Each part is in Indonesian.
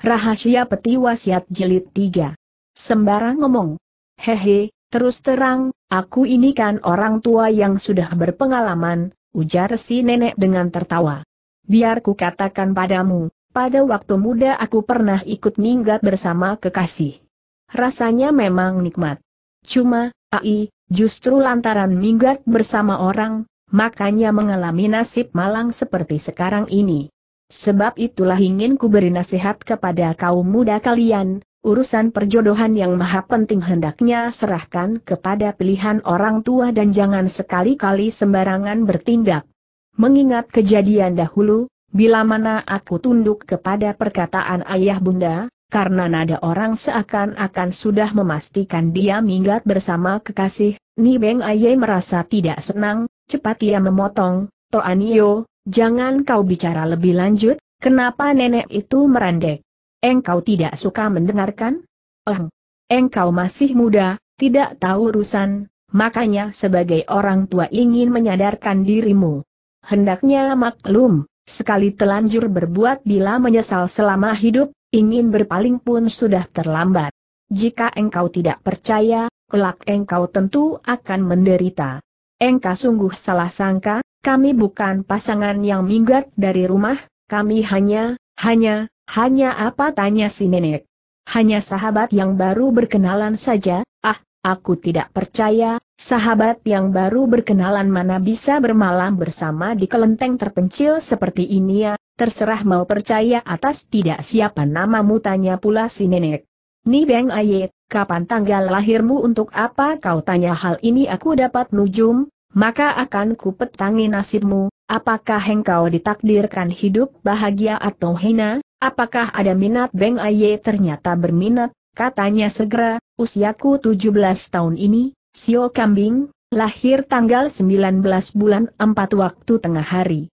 Rahasia Peti Wasiat Jilid 3. Sembarang ngomong. Hehe, terus terang, aku ini kan orang tua yang sudah berpengalaman, ujar si nenek dengan tertawa. Biar ku katakan padamu, pada waktu muda aku pernah ikut minggat bersama kekasih. Rasanya memang nikmat. Cuma, ai, justru lantaran minggat bersama orang, makanya mengalami nasib malang seperti sekarang ini. Sebab itulah ingin ku beri nasihat kepada kaum muda kalian, urusan perjodohan yang maha penting hendaknya serahkan kepada pilihan orang tua dan jangan sekali-kali sembarangan bertindak. Mengingat kejadian dahulu, bila mana aku tunduk kepada perkataan ayah bunda, karena nada orang seakan-akan sudah memastikan dia minggat bersama kekasih, Ni Beng Aye merasa tidak senang, cepat ia memotong, Toanio, Jangan kau bicara lebih lanjut, kenapa nenek itu merendek? Engkau tidak suka mendengarkan? Eng, ehm, engkau masih muda, tidak tahu urusan, makanya sebagai orang tua ingin menyadarkan dirimu. Hendaknya maklum, sekali telanjur berbuat bila menyesal selama hidup, ingin berpaling pun sudah terlambat. Jika engkau tidak percaya, kelak engkau tentu akan menderita. Engkau sungguh salah sangka, kami bukan pasangan yang minggat dari rumah, kami hanya, hanya, hanya apa tanya si nenek. Hanya sahabat yang baru berkenalan saja, ah, aku tidak percaya, sahabat yang baru berkenalan mana bisa bermalam bersama di kelenteng terpencil seperti ini ya, terserah mau percaya atas tidak siapa namamu tanya pula si nenek. Ni Beng Aye, kapan tanggal lahirmu untuk apa kau tanya hal ini aku dapat nujum, maka akan kupetangi nasibmu, apakah engkau ditakdirkan hidup bahagia atau hina, apakah ada minat Beng Aye ternyata berminat, katanya segera, usiaku 17 tahun ini, Sio Kambing, lahir tanggal 19 bulan 4 waktu tengah hari.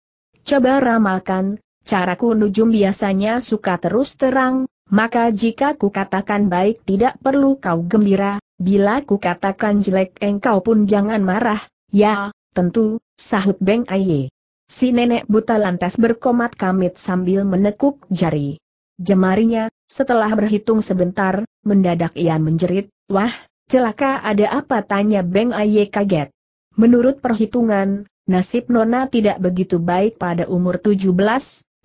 Coba ramalkan, caraku nujum biasanya suka terus terang, maka jika ku katakan baik tidak perlu kau gembira, bila ku katakan jelek engkau pun jangan marah, Ya, tentu, sahut Beng Aye. Si nenek buta lantas berkomat kamit sambil menekuk jari. Jemarinya, setelah berhitung sebentar, mendadak ia menjerit, wah, celaka ada apa tanya Beng Aye kaget. Menurut perhitungan, nasib Nona tidak begitu baik pada umur 17,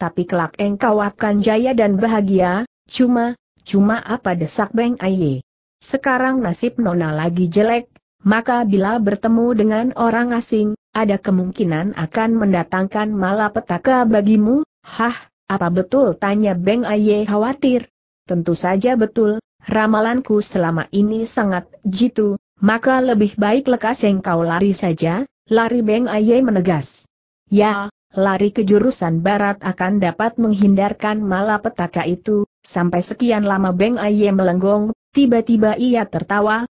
tapi kelak engkau akan jaya dan bahagia, cuma, cuma apa desak Beng Aye. Sekarang nasib Nona lagi jelek, maka bila bertemu dengan orang asing, ada kemungkinan akan mendatangkan malapetaka bagimu, hah, apa betul tanya Beng Aye khawatir? Tentu saja betul, ramalanku selama ini sangat jitu, maka lebih baik lekas engkau lari saja, lari Beng Aye menegas. Ya, lari ke jurusan barat akan dapat menghindarkan malapetaka itu, sampai sekian lama Beng Aye melenggong, tiba-tiba ia tertawa,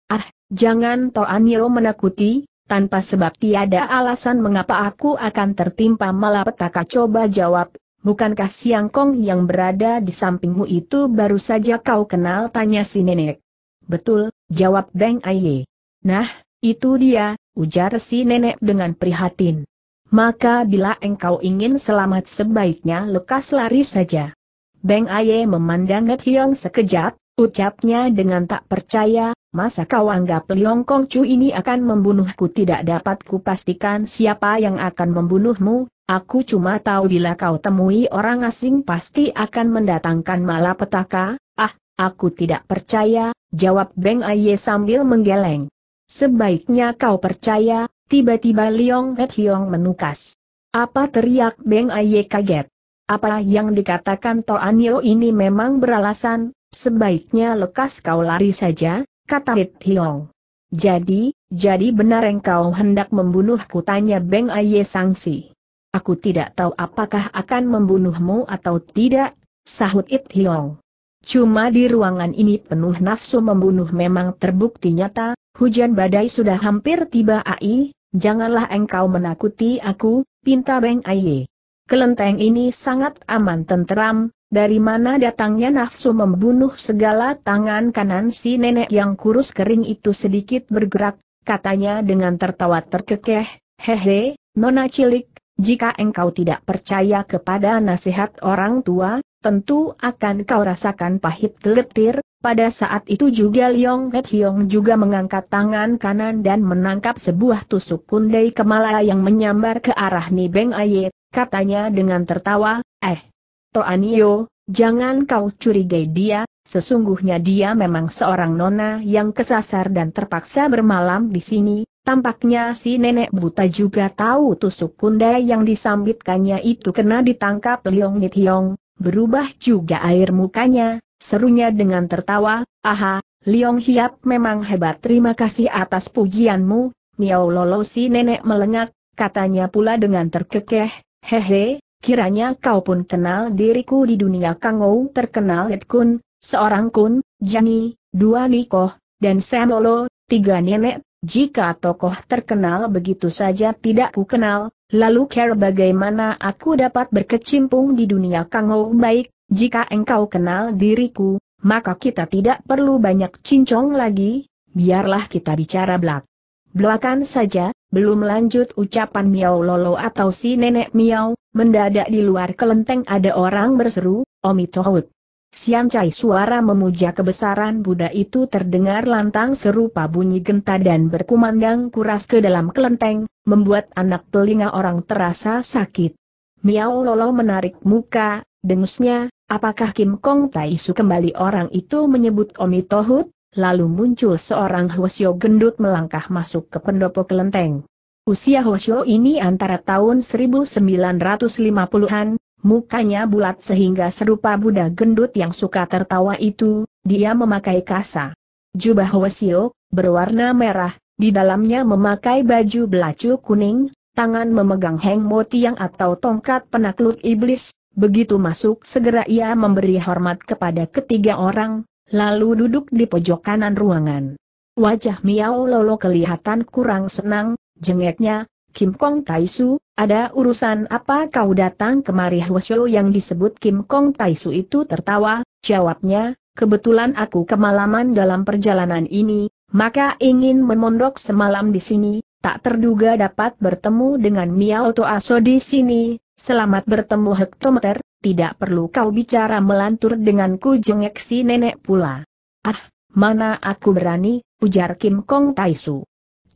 Jangan Toanio menakuti, tanpa sebab tiada alasan mengapa aku akan tertimpa malapetaka coba jawab, bukankah Siang Kong yang berada di sampingmu itu baru saja kau kenal tanya si nenek. Betul, jawab Beng Aye. Nah, itu dia, ujar si nenek dengan prihatin. Maka bila engkau ingin selamat sebaiknya lekas lari saja. Beng Aye memandang Net sekejap, Ucapnya dengan tak percaya, masa kau anggap Liong Kong Chu ini akan membunuhku tidak dapat kupastikan siapa yang akan membunuhmu, aku cuma tahu bila kau temui orang asing pasti akan mendatangkan malapetaka, ah, aku tidak percaya, jawab Beng Aye sambil menggeleng. Sebaiknya kau percaya, tiba-tiba Liong Het Hiong menukas. Apa teriak Beng Aye kaget? Apa yang dikatakan Toanio ini memang beralasan, Sebaiknya lekas kau lari saja, kata Hit Hiong. Jadi, jadi benar engkau hendak membunuhku tanya Beng Aye Sangsi. Aku tidak tahu apakah akan membunuhmu atau tidak, sahut It Hiong. Cuma di ruangan ini penuh nafsu membunuh memang terbukti nyata, hujan badai sudah hampir tiba ai, janganlah engkau menakuti aku, pinta Beng Aye. Kelenteng ini sangat aman tenteram, dari mana datangnya nafsu membunuh segala tangan kanan si nenek yang kurus kering itu sedikit bergerak, katanya dengan tertawa terkekeh, hehe, nona cilik, jika engkau tidak percaya kepada nasihat orang tua, tentu akan kau rasakan pahit geletir, pada saat itu juga Liong Het Hiong juga mengangkat tangan kanan dan menangkap sebuah tusuk kundai kemala yang menyambar ke arah Nibeng Aye, katanya dengan tertawa, eh, Toanio, jangan kau curigai dia, sesungguhnya dia memang seorang nona yang kesasar dan terpaksa bermalam di sini, tampaknya si nenek buta juga tahu tusuk kunda yang disambitkannya itu kena ditangkap Liong Nithiong, berubah juga air mukanya, serunya dengan tertawa, aha, Leong Hiap memang hebat terima kasih atas pujianmu, Niao Lolo si nenek melengak, katanya pula dengan terkekeh, hehe, Kiranya kau pun kenal diriku di dunia Kangou terkenal Ed Kun, seorang Kun, Jani, dua Nikoh, dan Samolo, tiga nenek, jika tokoh terkenal begitu saja tidak ku kenal, lalu care bagaimana aku dapat berkecimpung di dunia Kangou baik, jika engkau kenal diriku, maka kita tidak perlu banyak cincong lagi, biarlah kita bicara belak. Belakan saja, belum lanjut ucapan Miao Lolo atau si nenek Miao, mendadak di luar kelenteng ada orang berseru, Omi Tohut. Sian Chai suara memuja kebesaran Buddha itu terdengar lantang serupa bunyi genta dan berkumandang kuras ke dalam kelenteng, membuat anak telinga orang terasa sakit. Miao Lolo menarik muka, dengusnya, apakah Kim Kong Tai su kembali orang itu menyebut Omi Tohut? lalu muncul seorang Hwasyo gendut melangkah masuk ke pendopo kelenteng. Usia Hwasyo ini antara tahun 1950-an, mukanya bulat sehingga serupa Buddha gendut yang suka tertawa itu, dia memakai kasa. Jubah Hwasyo, berwarna merah, di dalamnya memakai baju belacu kuning, tangan memegang heng motiang atau tongkat penakluk iblis, begitu masuk segera ia memberi hormat kepada ketiga orang, lalu duduk di pojok kanan ruangan. Wajah Miao Lolo kelihatan kurang senang, jengeknya, Kim Kong Taisu, ada urusan apa kau datang kemari Hwasyo yang disebut Kim Kong Taisu itu tertawa, jawabnya, kebetulan aku kemalaman dalam perjalanan ini, maka ingin memondok semalam di sini, tak terduga dapat bertemu dengan Miao Toaso di sini, Selamat bertemu hektometer, tidak perlu kau bicara melantur denganku jengek si nenek pula. Ah, mana aku berani, ujar Kim Kong Taisu.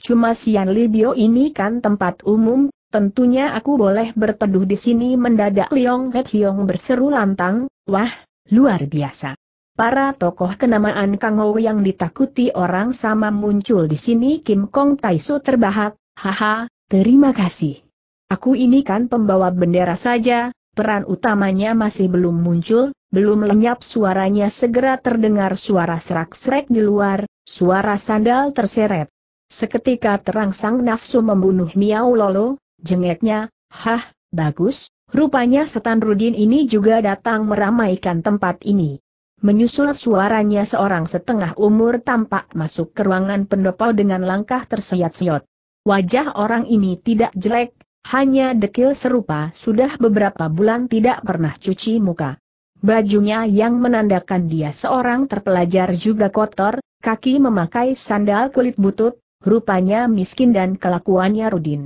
Cuma Sian Libio ini kan tempat umum, tentunya aku boleh berteduh di sini mendadak Liong Het Hiong berseru lantang, wah, luar biasa. Para tokoh kenamaan Kang Ou yang ditakuti orang sama muncul di sini Kim Kong Taisu terbahak, haha, terima kasih. Aku ini kan pembawa bendera saja, peran utamanya masih belum muncul, belum lenyap suaranya segera terdengar suara serak-serak di luar, suara sandal terseret. Seketika terangsang nafsu membunuh Miao Lolo, jengeknya, hah, bagus, rupanya setan Rudin ini juga datang meramaikan tempat ini. Menyusul suaranya seorang setengah umur tampak masuk ke ruangan pendopo dengan langkah tersiat-siot. Wajah orang ini tidak jelek, hanya dekil serupa sudah beberapa bulan tidak pernah cuci muka. Bajunya yang menandakan dia seorang terpelajar juga kotor, kaki memakai sandal kulit butut, rupanya miskin dan kelakuannya Rudin.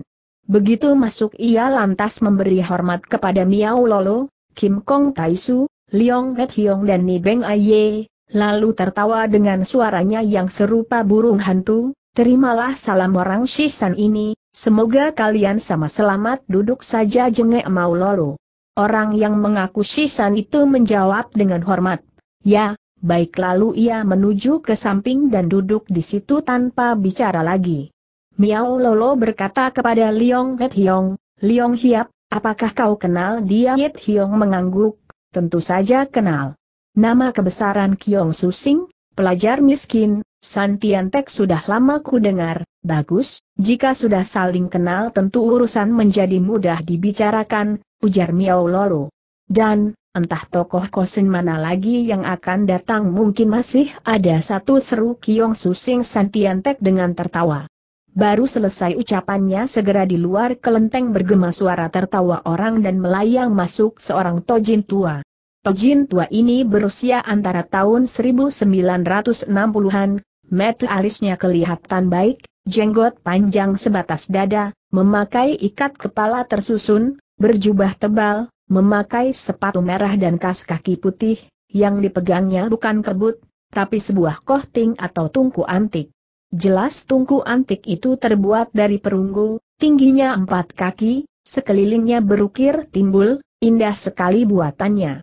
Begitu masuk ia lantas memberi hormat kepada Miao Lolo, Kim Kong Taisu, Leong Het Hiong dan Nibeng Aye, lalu tertawa dengan suaranya yang serupa burung hantu, terimalah salam orang Shisan ini, Semoga kalian sama selamat duduk saja jengek mau lolo. Orang yang mengaku Shisan itu menjawab dengan hormat. Ya, baik lalu ia menuju ke samping dan duduk di situ tanpa bicara lagi. Miao Lolo berkata kepada Liong Het Hiong, Liong Hiap, apakah kau kenal dia Het Hiong mengangguk, tentu saja kenal. Nama kebesaran Kiong Susing, Pelajar miskin, Santiantek sudah lama ku dengar, bagus, jika sudah saling kenal tentu urusan menjadi mudah dibicarakan, ujar Miao Lolo. Dan, entah tokoh kosin mana lagi yang akan datang mungkin masih ada satu seru Kiong Susing Santiantek dengan tertawa. Baru selesai ucapannya segera di luar kelenteng bergema suara tertawa orang dan melayang masuk seorang tojin tua. Tojin tua ini berusia antara tahun 1960-an, metu alisnya kelihatan baik, jenggot panjang sebatas dada, memakai ikat kepala tersusun, berjubah tebal, memakai sepatu merah dan kas kaki putih, yang dipegangnya bukan kebut, tapi sebuah kohting atau tungku antik. Jelas tungku antik itu terbuat dari perunggu, tingginya empat kaki, sekelilingnya berukir timbul, indah sekali buatannya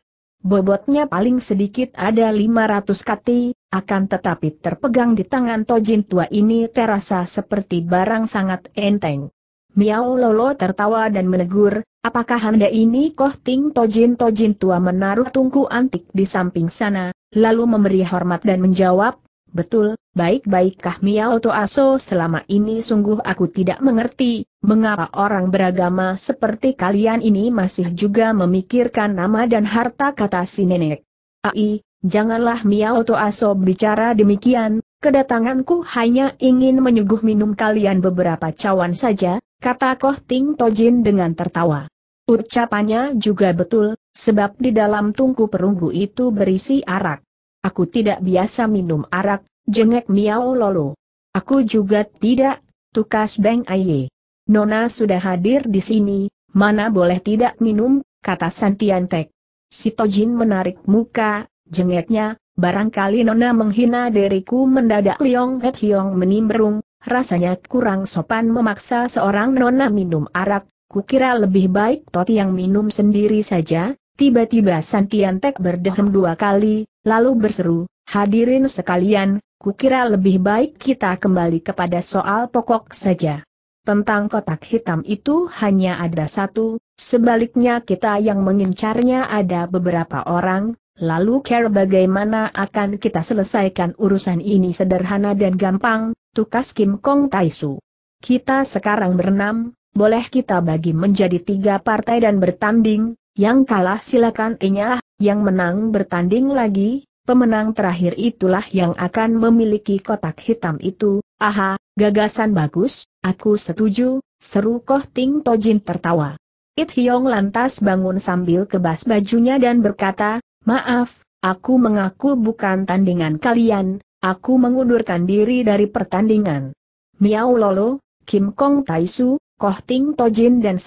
bobotnya paling sedikit ada 500 kati, akan tetapi terpegang di tangan Tojin tua ini terasa seperti barang sangat enteng. Miao Lolo tertawa dan menegur, apakah Anda ini Koh Ting Tojin Tojin tua menaruh tungku antik di samping sana, lalu memberi hormat dan menjawab, Betul, baik-baikkah Miao Aso selama ini sungguh aku tidak mengerti, mengapa orang beragama seperti kalian ini masih juga memikirkan nama dan harta kata si nenek. Ai, janganlah Miao Aso bicara demikian, kedatanganku hanya ingin menyuguh minum kalian beberapa cawan saja, kata Koh Ting Tojin dengan tertawa. Ucapannya juga betul, sebab di dalam tungku perunggu itu berisi arak. Aku tidak biasa minum arak, jengek Miao Lolo. Aku juga tidak, tukas Beng Aye. Nona sudah hadir di sini, mana boleh tidak minum, kata Santiantek. Si Tojin menarik muka, jengeknya, barangkali Nona menghina diriku mendadak Liong Het Hiong menimbrung, rasanya kurang sopan memaksa seorang Nona minum arak, kukira lebih baik Toti yang minum sendiri saja, tiba-tiba Santiantek berdehem dua kali, lalu berseru, hadirin sekalian, kukira lebih baik kita kembali kepada soal pokok saja. Tentang kotak hitam itu hanya ada satu, sebaliknya kita yang mengincarnya ada beberapa orang, lalu care bagaimana akan kita selesaikan urusan ini sederhana dan gampang, tukas Kim Kong Taisu. Kita sekarang berenam, boleh kita bagi menjadi tiga partai dan bertanding, yang kalah silakan enyah, yang menang bertanding lagi, pemenang terakhir itulah yang akan memiliki kotak hitam itu. Aha, gagasan bagus, aku setuju, seru Koh Ting Tojin tertawa. It Hyong lantas bangun sambil kebas bajunya dan berkata, maaf, aku mengaku bukan tandingan kalian, aku mengundurkan diri dari pertandingan. Miao Lolo, Kim Kong Taisu, Koh Ting Tojin dan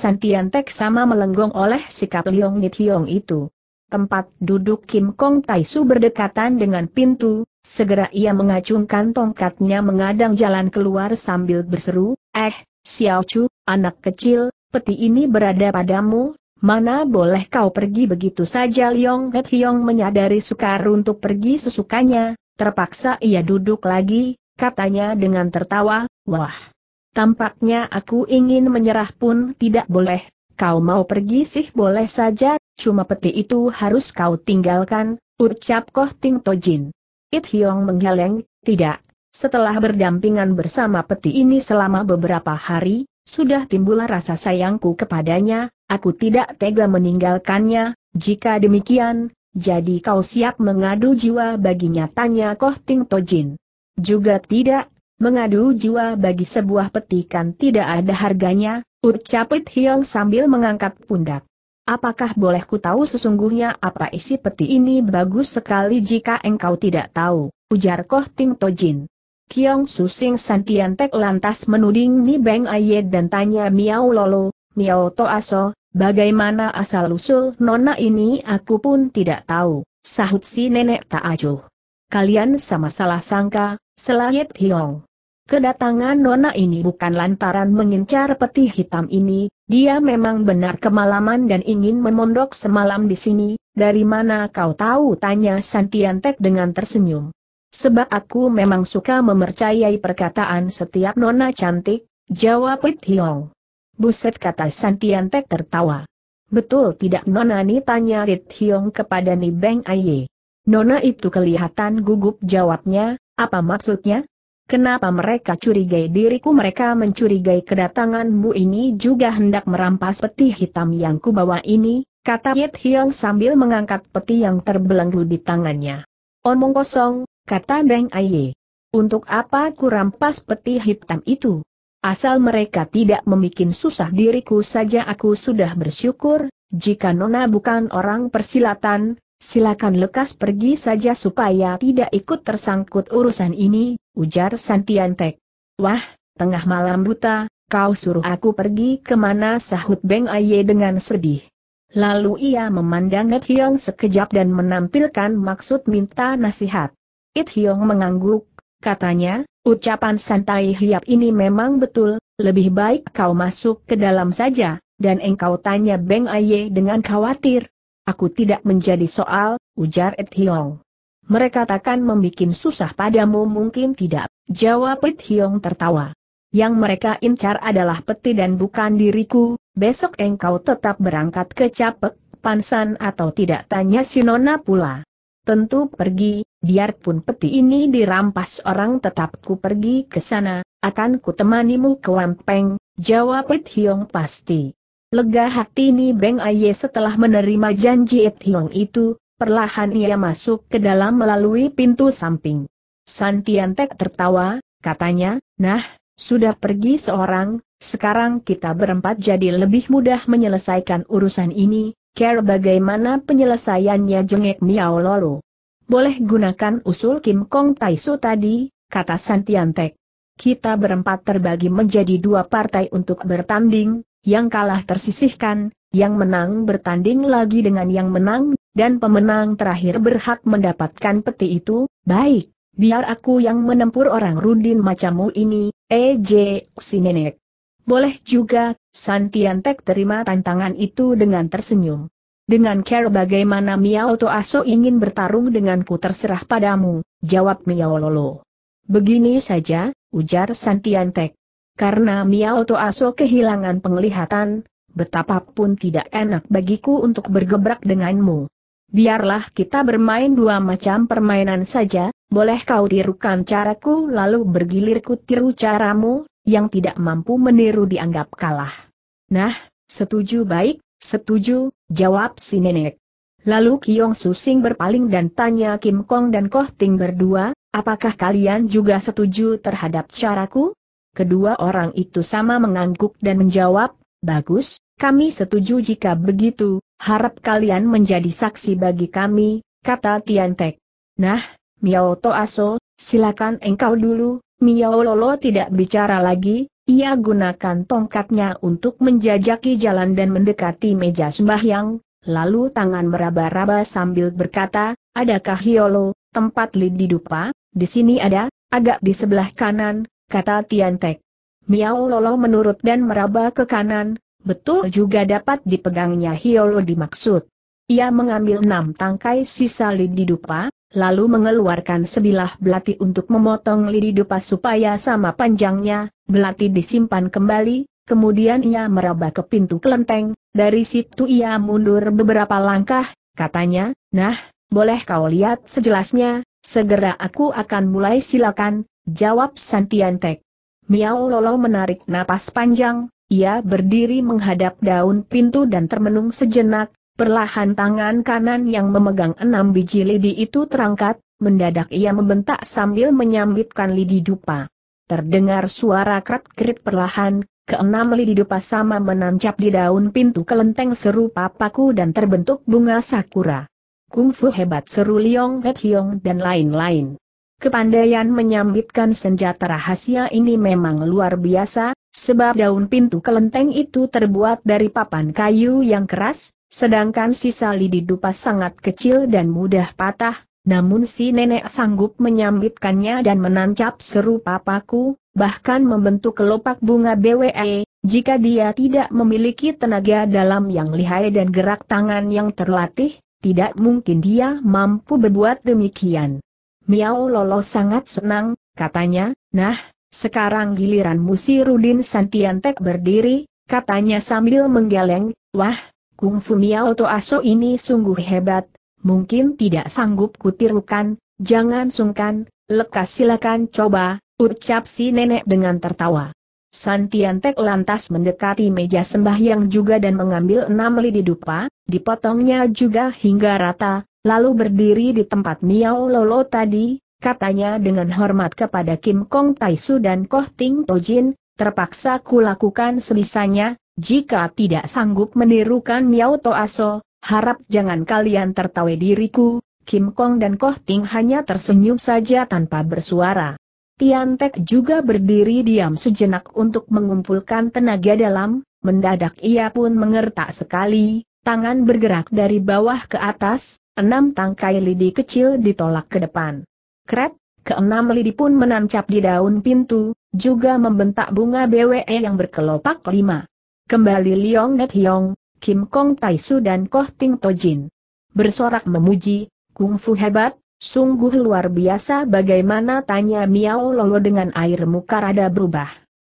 Tek sama melenggong oleh sikap Liong Hiong itu. Tempat duduk Kim Kong Tai Su berdekatan dengan pintu, segera ia mengacungkan tongkatnya mengadang jalan keluar sambil berseru, Eh, Xiao Chu, anak kecil, peti ini berada padamu, mana boleh kau pergi begitu saja Liong Hiong menyadari sukar untuk pergi sesukanya, terpaksa ia duduk lagi, katanya dengan tertawa, Wah! Tampaknya aku ingin menyerah pun tidak boleh. Kau mau pergi sih boleh saja, cuma peti itu harus kau tinggalkan, ucap Koh Ting Tojin. It Hiong menggeleng, tidak. Setelah berdampingan bersama peti ini selama beberapa hari, sudah timbul rasa sayangku kepadanya, aku tidak tega meninggalkannya, jika demikian, jadi kau siap mengadu jiwa baginya tanya Koh Ting Tojin. Juga tidak, Mengadu jiwa bagi sebuah petikan tidak ada harganya, ucapit Hiong sambil mengangkat pundak. Apakah boleh ku tahu sesungguhnya apa isi peti ini bagus sekali jika engkau tidak tahu, ujar Koh Ting Tojin. Kiong Susing Santiantek lantas menuding Ni Beng Aye dan tanya Miao Lolo, Miao Toaso, bagaimana asal-usul nona ini aku pun tidak tahu, sahut si nenek tak acuh. Kalian sama salah sangka, selayet Hiong. Kedatangan Nona ini bukan lantaran mengincar peti hitam ini, dia memang benar kemalaman dan ingin memondok semalam di sini, dari mana kau tahu tanya Santiantek dengan tersenyum. Sebab aku memang suka memercayai perkataan setiap nona cantik, jawab Pit Hiong. Buset kata Santiantek tertawa. Betul tidak nona ini tanya Rit Hiong kepada Ni Beng Aye. Nona itu kelihatan gugup jawabnya, apa maksudnya? Kenapa mereka curigai diriku mereka mencurigai kedatanganmu ini juga hendak merampas peti hitam yang kubawa ini, kata Yit Hiong sambil mengangkat peti yang terbelenggu di tangannya. Omong kosong, kata Deng Aye. Untuk apa ku rampas peti hitam itu? Asal mereka tidak membuat susah diriku saja aku sudah bersyukur, jika Nona bukan orang persilatan, silakan lekas pergi saja supaya tidak ikut tersangkut urusan ini, ujar Santian Tek. Wah, tengah malam buta, kau suruh aku pergi kemana sahut Beng Aye dengan sedih. Lalu ia memandang Net Hiong sekejap dan menampilkan maksud minta nasihat. It Hiong mengangguk, katanya, ucapan santai Hiap ini memang betul, lebih baik kau masuk ke dalam saja, dan engkau tanya Beng Aye dengan khawatir. Aku tidak menjadi soal, ujar Ed Hiong mereka takkan membuat susah padamu mungkin tidak, jawab Pit Hiong tertawa. Yang mereka incar adalah peti dan bukan diriku, besok engkau tetap berangkat ke Capek, Pansan atau tidak tanya Sinona pula. Tentu pergi, biarpun peti ini dirampas orang tetap ku pergi ke sana, akan ku temanimu ke Wampeng, jawab Pit Hiong pasti. Lega hati ini Beng Aye setelah menerima janji It Hiong itu, perlahan ia masuk ke dalam melalui pintu samping. Santiantek tertawa, katanya, nah, sudah pergi seorang, sekarang kita berempat jadi lebih mudah menyelesaikan urusan ini, care bagaimana penyelesaiannya jengek Miao Lolo. Boleh gunakan usul Kim Kong Taisu tadi, kata Santiantek. Kita berempat terbagi menjadi dua partai untuk bertanding, yang kalah tersisihkan, yang menang bertanding lagi dengan yang menang, dan pemenang terakhir berhak mendapatkan peti itu, baik, biar aku yang menempur orang runding macammu ini, EJ, si nenek. Boleh juga, Santiantek terima tantangan itu dengan tersenyum. Dengan care bagaimana Miao To Aso ingin bertarung denganku terserah padamu, jawab Miao Lolo. Begini saja, ujar Santiantek. Karena Miao To Aso kehilangan penglihatan, betapapun tidak enak bagiku untuk bergebrak denganmu. Biarlah kita bermain dua macam permainan saja, boleh kau tirukan caraku lalu bergilirku tiru caramu, yang tidak mampu meniru dianggap kalah. Nah, setuju baik, setuju, jawab si nenek. Lalu Kiong Susing berpaling dan tanya Kim Kong dan Koh Ting berdua, apakah kalian juga setuju terhadap caraku? Kedua orang itu sama mengangguk dan menjawab, Bagus, kami setuju jika begitu, harap kalian menjadi saksi bagi kami, kata Tian Tiantek. Nah, Miao Aso, silakan engkau dulu, Miao Lolo tidak bicara lagi, ia gunakan tongkatnya untuk menjajaki jalan dan mendekati meja sembahyang, lalu tangan meraba-raba sambil berkata, adakah Hiolo, tempat lididupa? dupa, di sini ada, agak di sebelah kanan, kata Tian Tiantek. Miao Lolo menurut dan meraba ke kanan, betul juga dapat dipegangnya Hiolo dimaksud. Ia mengambil enam tangkai sisa lidi dupa, lalu mengeluarkan sebilah belati untuk memotong lidi dupa supaya sama panjangnya, belati disimpan kembali, kemudian ia meraba ke pintu kelenteng, dari situ ia mundur beberapa langkah, katanya, nah, boleh kau lihat sejelasnya, segera aku akan mulai silakan, jawab Santiantek. Miao Lolo menarik napas panjang, ia berdiri menghadap daun pintu dan termenung sejenak, perlahan tangan kanan yang memegang enam biji lidi itu terangkat, mendadak ia membentak sambil menyambitkan lidi dupa. Terdengar suara krat-krit perlahan, keenam lidi dupa sama menancap di daun pintu kelenteng serupa paku dan terbentuk bunga sakura. Kungfu hebat seru Liong Het Hiong dan lain-lain. Kepandaian menyambitkan senjata rahasia ini memang luar biasa, sebab daun pintu kelenteng itu terbuat dari papan kayu yang keras, sedangkan sisa lidi dupa sangat kecil dan mudah patah, namun si nenek sanggup menyambitkannya dan menancap serupa paku, bahkan membentuk kelopak bunga BWE, jika dia tidak memiliki tenaga dalam yang lihai dan gerak tangan yang terlatih, tidak mungkin dia mampu berbuat demikian. Miao Lolo sangat senang, katanya, nah, sekarang giliran Musi Rudin Santiantek berdiri, katanya sambil menggeleng, wah, kungfu Miao Toaso ini sungguh hebat, mungkin tidak sanggup kutirukan, jangan sungkan, lekas silakan coba, ucap si nenek dengan tertawa. Santiantek lantas mendekati meja sembahyang juga dan mengambil enam lidi dupa, dipotongnya juga hingga rata, lalu berdiri di tempat Miao Lolo tadi, katanya dengan hormat kepada Kim Kong Taisu dan Koh Ting Tojin, terpaksa kulakukan selisanya, jika tidak sanggup menirukan Miao Toaso, harap jangan kalian tertawa diriku, Kim Kong dan Koh Ting hanya tersenyum saja tanpa bersuara. Tiantek juga berdiri diam sejenak untuk mengumpulkan tenaga dalam, mendadak ia pun mengertak sekali, tangan bergerak dari bawah ke atas, enam tangkai lidi kecil ditolak ke depan. Krep, keenam lidi pun menancap di daun pintu, juga membentak bunga BWE yang berkelopak lima. Kembali Liong Net Hiong, Kim Kong Taisu dan Koh Ting Tojin. Bersorak memuji, kungfu hebat, sungguh luar biasa bagaimana tanya Miao Lolo dengan air muka rada berubah.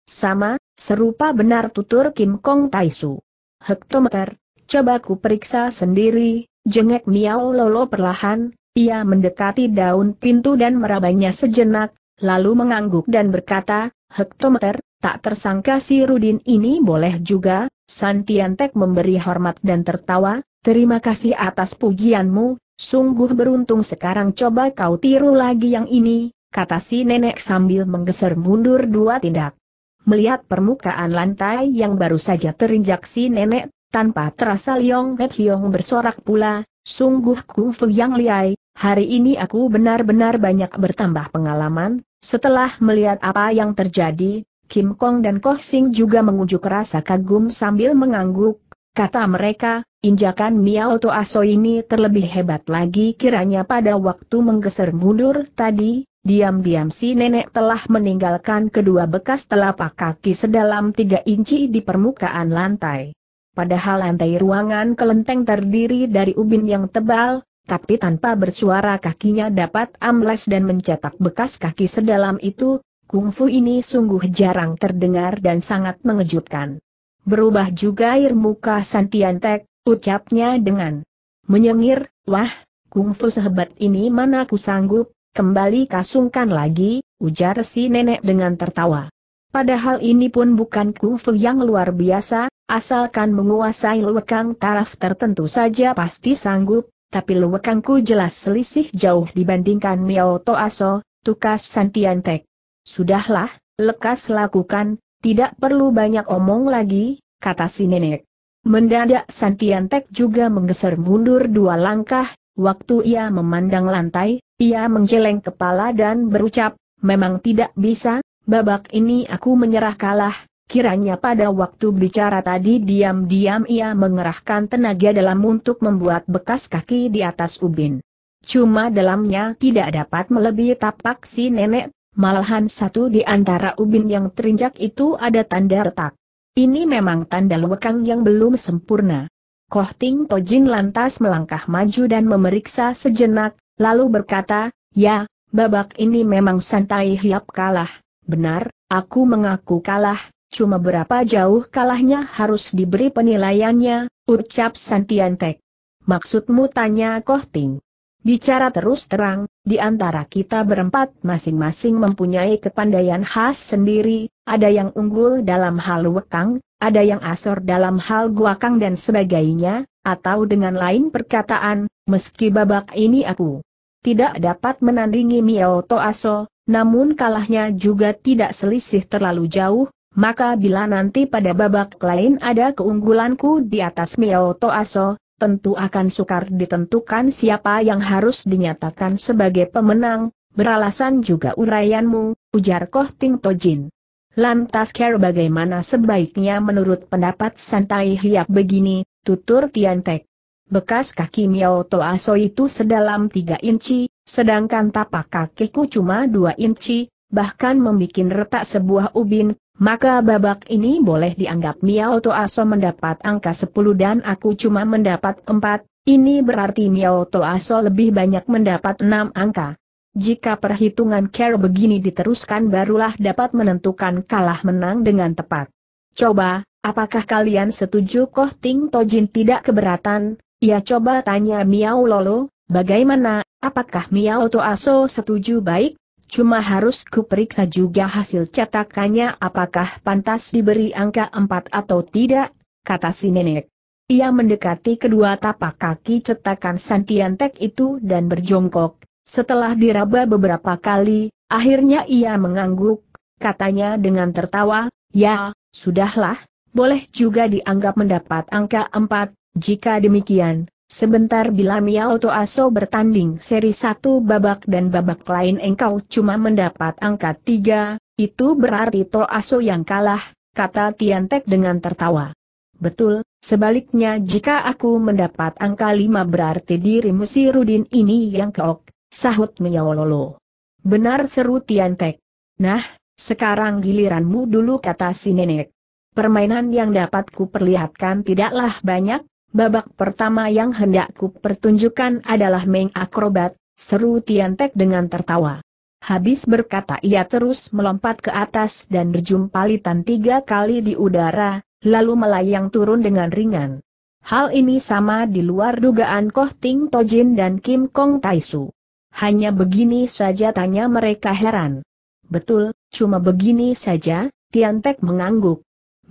Sama, serupa benar tutur Kim Kong Taisu. Hektometer, Coba ku periksa sendiri, jengek Miao Lolo perlahan, ia mendekati daun pintu dan merabanya sejenak, lalu mengangguk dan berkata, Hektometer, tak tersangka si Rudin ini boleh juga, Santiantek memberi hormat dan tertawa, terima kasih atas pujianmu, sungguh beruntung sekarang coba kau tiru lagi yang ini, kata si nenek sambil menggeser mundur dua tindak. Melihat permukaan lantai yang baru saja terinjak si nenek, tanpa terasa Liong He Hiong bersorak pula, sungguh kungfu yang liai, hari ini aku benar-benar banyak bertambah pengalaman, setelah melihat apa yang terjadi, Kim Kong dan Koh Sing juga mengujuk rasa kagum sambil mengangguk, kata mereka, injakan Miao To Aso ini terlebih hebat lagi kiranya pada waktu menggeser mundur tadi, diam-diam si nenek telah meninggalkan kedua bekas telapak kaki sedalam tiga inci di permukaan lantai. Padahal lantai ruangan kelenteng terdiri dari ubin yang tebal, tapi tanpa bersuara kakinya dapat amles dan mencetak bekas kaki sedalam itu, kungfu ini sungguh jarang terdengar dan sangat mengejutkan. Berubah juga air muka Santiantek, ucapnya dengan menyengir, wah, kungfu sehebat ini mana ku sanggup, kembali kasungkan lagi, ujar si nenek dengan tertawa. Padahal ini pun bukan kungfu yang luar biasa, asalkan menguasai lewekang taraf tertentu saja pasti sanggup, tapi lewekangku jelas selisih jauh dibandingkan Miao Aso, tukas Santiantek. Sudahlah, lekas lakukan, tidak perlu banyak omong lagi, kata si nenek. Mendadak Santiantek juga menggeser mundur dua langkah, waktu ia memandang lantai, ia menggeleng kepala dan berucap, memang tidak bisa, babak ini aku menyerah kalah, kiranya pada waktu bicara tadi diam-diam ia mengerahkan tenaga dalam untuk membuat bekas kaki di atas ubin. Cuma dalamnya tidak dapat melebihi tapak si nenek, malahan satu di antara ubin yang terinjak itu ada tanda retak. Ini memang tanda lekang yang belum sempurna. Koh Ting Tojin lantas melangkah maju dan memeriksa sejenak, lalu berkata, ya, babak ini memang santai hiap kalah. Benar, aku mengaku kalah, cuma berapa jauh kalahnya harus diberi penilaiannya, ucap Santiantek. Maksudmu tanya Kohting. Bicara terus terang, di antara kita berempat masing-masing mempunyai kepandaian khas sendiri, ada yang unggul dalam hal wekang, ada yang asor dalam hal guakang dan sebagainya, atau dengan lain perkataan, meski babak ini aku tidak dapat menandingi Miao Toaso, namun kalahnya juga tidak selisih terlalu jauh, maka bila nanti pada babak lain ada keunggulanku di atas Miao Aso, tentu akan sukar ditentukan siapa yang harus dinyatakan sebagai pemenang, beralasan juga urayanmu, ujar Koh Ting Tojin. Lantas care bagaimana sebaiknya menurut pendapat santai hiap begini, tutur Tiantek. Bekas kaki Miao Aso itu sedalam 3 inci, Sedangkan tapak kakiku cuma dua inci, bahkan membuat retak sebuah ubin, maka babak ini boleh dianggap Miao To Aso mendapat angka sepuluh dan aku cuma mendapat empat. ini berarti Miao To Aso lebih banyak mendapat enam angka. Jika perhitungan care begini diteruskan barulah dapat menentukan kalah menang dengan tepat. Coba, apakah kalian setuju Koh Ting Tojin tidak keberatan? Ya coba tanya Miao Lolo, Bagaimana, apakah Miao Aso setuju baik? Cuma harus kuperiksa juga hasil cetakannya apakah pantas diberi angka 4 atau tidak, kata si nenek. Ia mendekati kedua tapak kaki cetakan Santiantek itu dan berjongkok. Setelah diraba beberapa kali, akhirnya ia mengangguk, katanya dengan tertawa, ya, sudahlah, boleh juga dianggap mendapat angka 4, jika demikian, Sebentar bila To Aso bertanding seri satu babak dan babak lain engkau cuma mendapat angka tiga, itu berarti To Aso yang kalah, kata Tian Teck dengan tertawa. Betul, sebaliknya jika aku mendapat angka lima berarti dirimu si Rudin ini yang keok, sahut Lolo. Benar seru Tian Teck. Nah, sekarang giliranmu dulu kata si nenek. Permainan yang dapat perlihatkan tidaklah banyak, Babak pertama yang hendak ku pertunjukkan adalah Meng Akrobat, seru Tiantek dengan tertawa. Habis berkata ia terus melompat ke atas dan berjumpa berjumpalitan tiga kali di udara, lalu melayang turun dengan ringan. Hal ini sama di luar dugaan Koh Ting Tojin dan Kim Kong Taisu. Hanya begini saja tanya mereka heran. Betul, cuma begini saja, Tiantek mengangguk.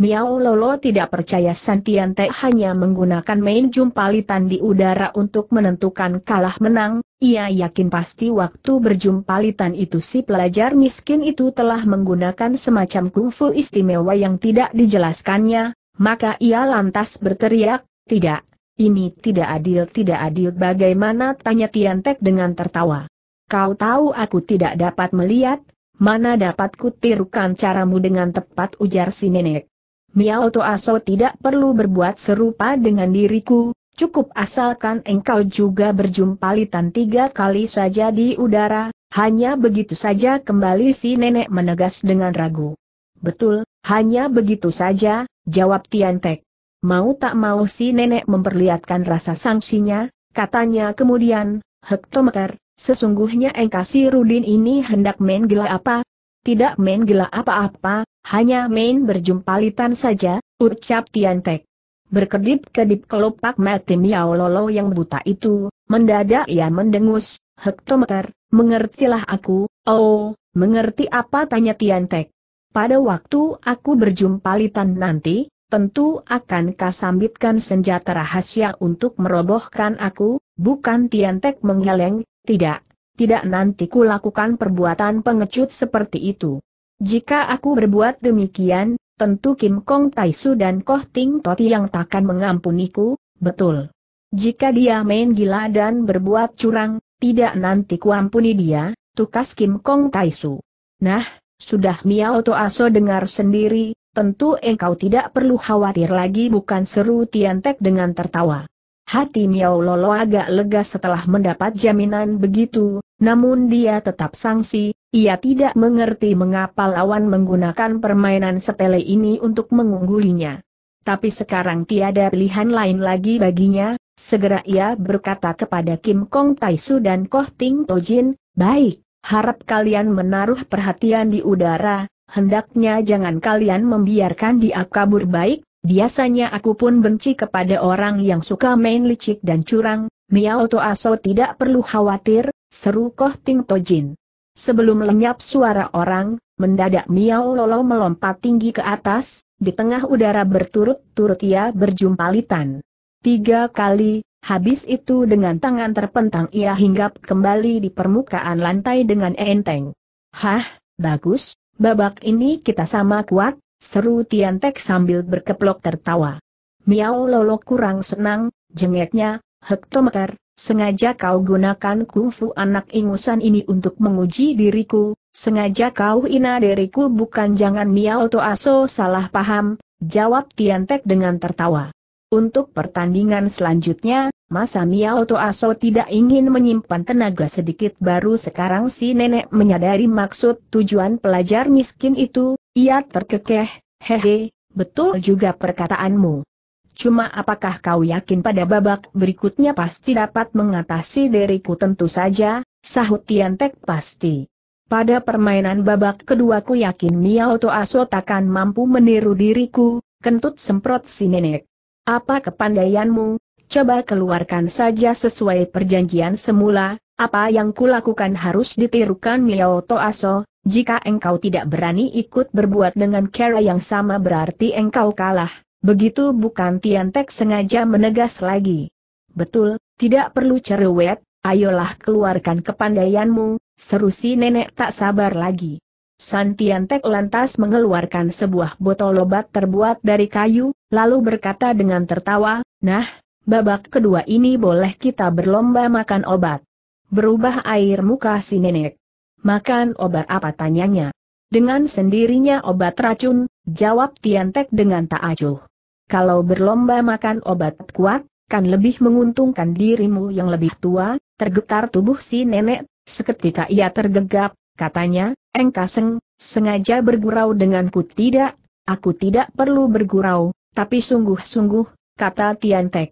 Miao Lolo tidak percaya Santian Te hanya menggunakan main jumpalitan di udara untuk menentukan kalah menang, ia yakin pasti waktu berjumpalitan itu si pelajar miskin itu telah menggunakan semacam kungfu istimewa yang tidak dijelaskannya, maka ia lantas berteriak, tidak, ini tidak adil tidak adil bagaimana tanya Tian Tiantek dengan tertawa. Kau tahu aku tidak dapat melihat, mana dapat kutirukan caramu dengan tepat ujar si nenek. Miao Aso tidak perlu berbuat serupa dengan diriku, cukup asalkan engkau juga berjumpa litan tiga kali saja di udara, hanya begitu saja kembali si nenek menegas dengan ragu. Betul, hanya begitu saja, jawab Tiantek. Mau tak mau si nenek memperlihatkan rasa sanksinya, katanya kemudian, hektometer, sesungguhnya engkau si Rudin ini hendak main gila apa, tidak main gila apa-apa, hanya main berjumpalitan saja, ucap Tiantek. Berkedip-kedip kelopak mati Miao Lolo yang buta itu, mendadak ia mendengus, hektometer, mengertilah aku, oh, mengerti apa tanya Tiantek. Pada waktu aku berjumpalitan nanti, tentu akan kasambitkan senjata rahasia untuk merobohkan aku, bukan Tiantek menggeleng, tidak, tidak nanti ku lakukan perbuatan pengecut seperti itu. Jika aku berbuat demikian, tentu Kim Kong Taisu dan Koh Ting Toti yang takkan mengampuniku, betul. Jika dia main gila dan berbuat curang, tidak nanti ku ampuni dia, tukas Kim Kong Taisu. Nah, sudah Miao To Aso dengar sendiri, tentu engkau tidak perlu khawatir lagi bukan seru Tiantek dengan tertawa. Hati Miao Lolo agak lega setelah mendapat jaminan begitu, namun dia tetap sangsi, ia tidak mengerti mengapa lawan menggunakan permainan sepele ini untuk mengunggulinya. Tapi sekarang tiada pilihan lain lagi baginya, segera ia berkata kepada Kim Kong Taisu dan Koh Ting Tojin, Baik, harap kalian menaruh perhatian di udara, hendaknya jangan kalian membiarkan dia kabur baik, Biasanya aku pun benci kepada orang yang suka main licik dan curang, Miao To Aso tidak perlu khawatir, seru Koh Ting Tojin. Sebelum lenyap suara orang, mendadak Miao Lolo melompat tinggi ke atas, di tengah udara berturut-turut ia berjumpa Litan. Tiga kali, habis itu dengan tangan terpentang ia hinggap kembali di permukaan lantai dengan enteng. Hah, bagus, babak ini kita sama kuat, Seru Tek sambil berkeplok tertawa. Miao Lolo kurang senang, jengeknya, hektometer, sengaja kau gunakan kungfu anak ingusan ini untuk menguji diriku, sengaja kau ina diriku bukan jangan Miao to aso salah paham, jawab Tian Tek dengan tertawa. Untuk pertandingan selanjutnya, Masa Miyaoto Aso tidak ingin menyimpan tenaga sedikit baru sekarang si nenek menyadari maksud tujuan pelajar miskin itu, ia terkekeh, hehe, betul juga perkataanmu. Cuma apakah kau yakin pada babak berikutnya pasti dapat mengatasi diriku tentu saja, sahut Tiantek pasti. Pada permainan babak kedua ku yakin Miyaoto Aso takkan mampu meniru diriku, kentut semprot si nenek. Apa kepandaianmu, coba keluarkan saja sesuai perjanjian semula, apa yang kulakukan harus ditirukan Miao Aso. jika engkau tidak berani ikut berbuat dengan cara yang sama berarti engkau kalah, begitu bukan Tiantek sengaja menegas lagi. Betul, tidak perlu cerewet, ayolah keluarkan kepandaianmu, seru si nenek tak sabar lagi. Santiantek lantas mengeluarkan sebuah botol obat terbuat dari kayu, lalu berkata dengan tertawa, Nah, Babak kedua ini boleh kita berlomba makan obat. Berubah air muka si nenek. Makan obat apa tanyanya? Dengan sendirinya obat racun, jawab Tiantek dengan tak acuh. Kalau berlomba makan obat kuat, kan lebih menguntungkan dirimu yang lebih tua, tergetar tubuh si nenek, seketika ia tergegap, katanya, Engkaseng, sengaja bergurau denganku tidak, aku tidak perlu bergurau, tapi sungguh-sungguh, kata Tiantek.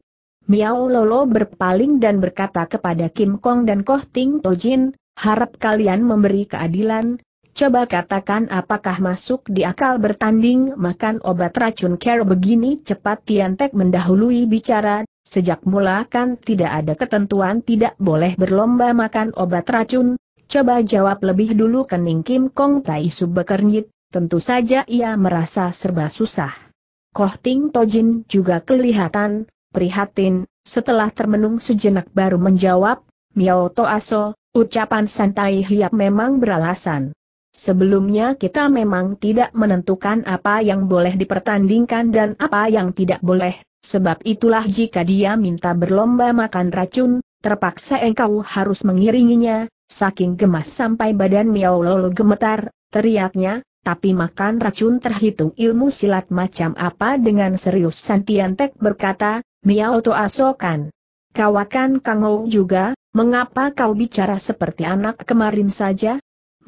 Miao Lolo berpaling dan berkata kepada Kim Kong dan Koh Ting Tojin, harap kalian memberi keadilan, Coba katakan apakah masuk di akal bertanding makan obat racun care begini cepat Tian Tek mendahului bicara, sejak mula kan tidak ada ketentuan tidak boleh berlomba makan obat racun, coba jawab lebih dulu kening Kim Kong Tai Su bekernyit, tentu saja ia merasa serba susah. Koh Ting Tojin juga kelihatan, prihatin, setelah termenung sejenak baru menjawab, Miao Toaso, ucapan santai hiap memang beralasan. Sebelumnya kita memang tidak menentukan apa yang boleh dipertandingkan dan apa yang tidak boleh, sebab itulah jika dia minta berlomba makan racun, terpaksa engkau harus mengiringinya, saking gemas sampai badan Miao Lolo gemetar, teriaknya, tapi makan racun terhitung ilmu silat macam apa dengan serius Santiantek berkata, Miao To Asokan. Kawakan Kangou juga, mengapa kau bicara seperti anak kemarin saja?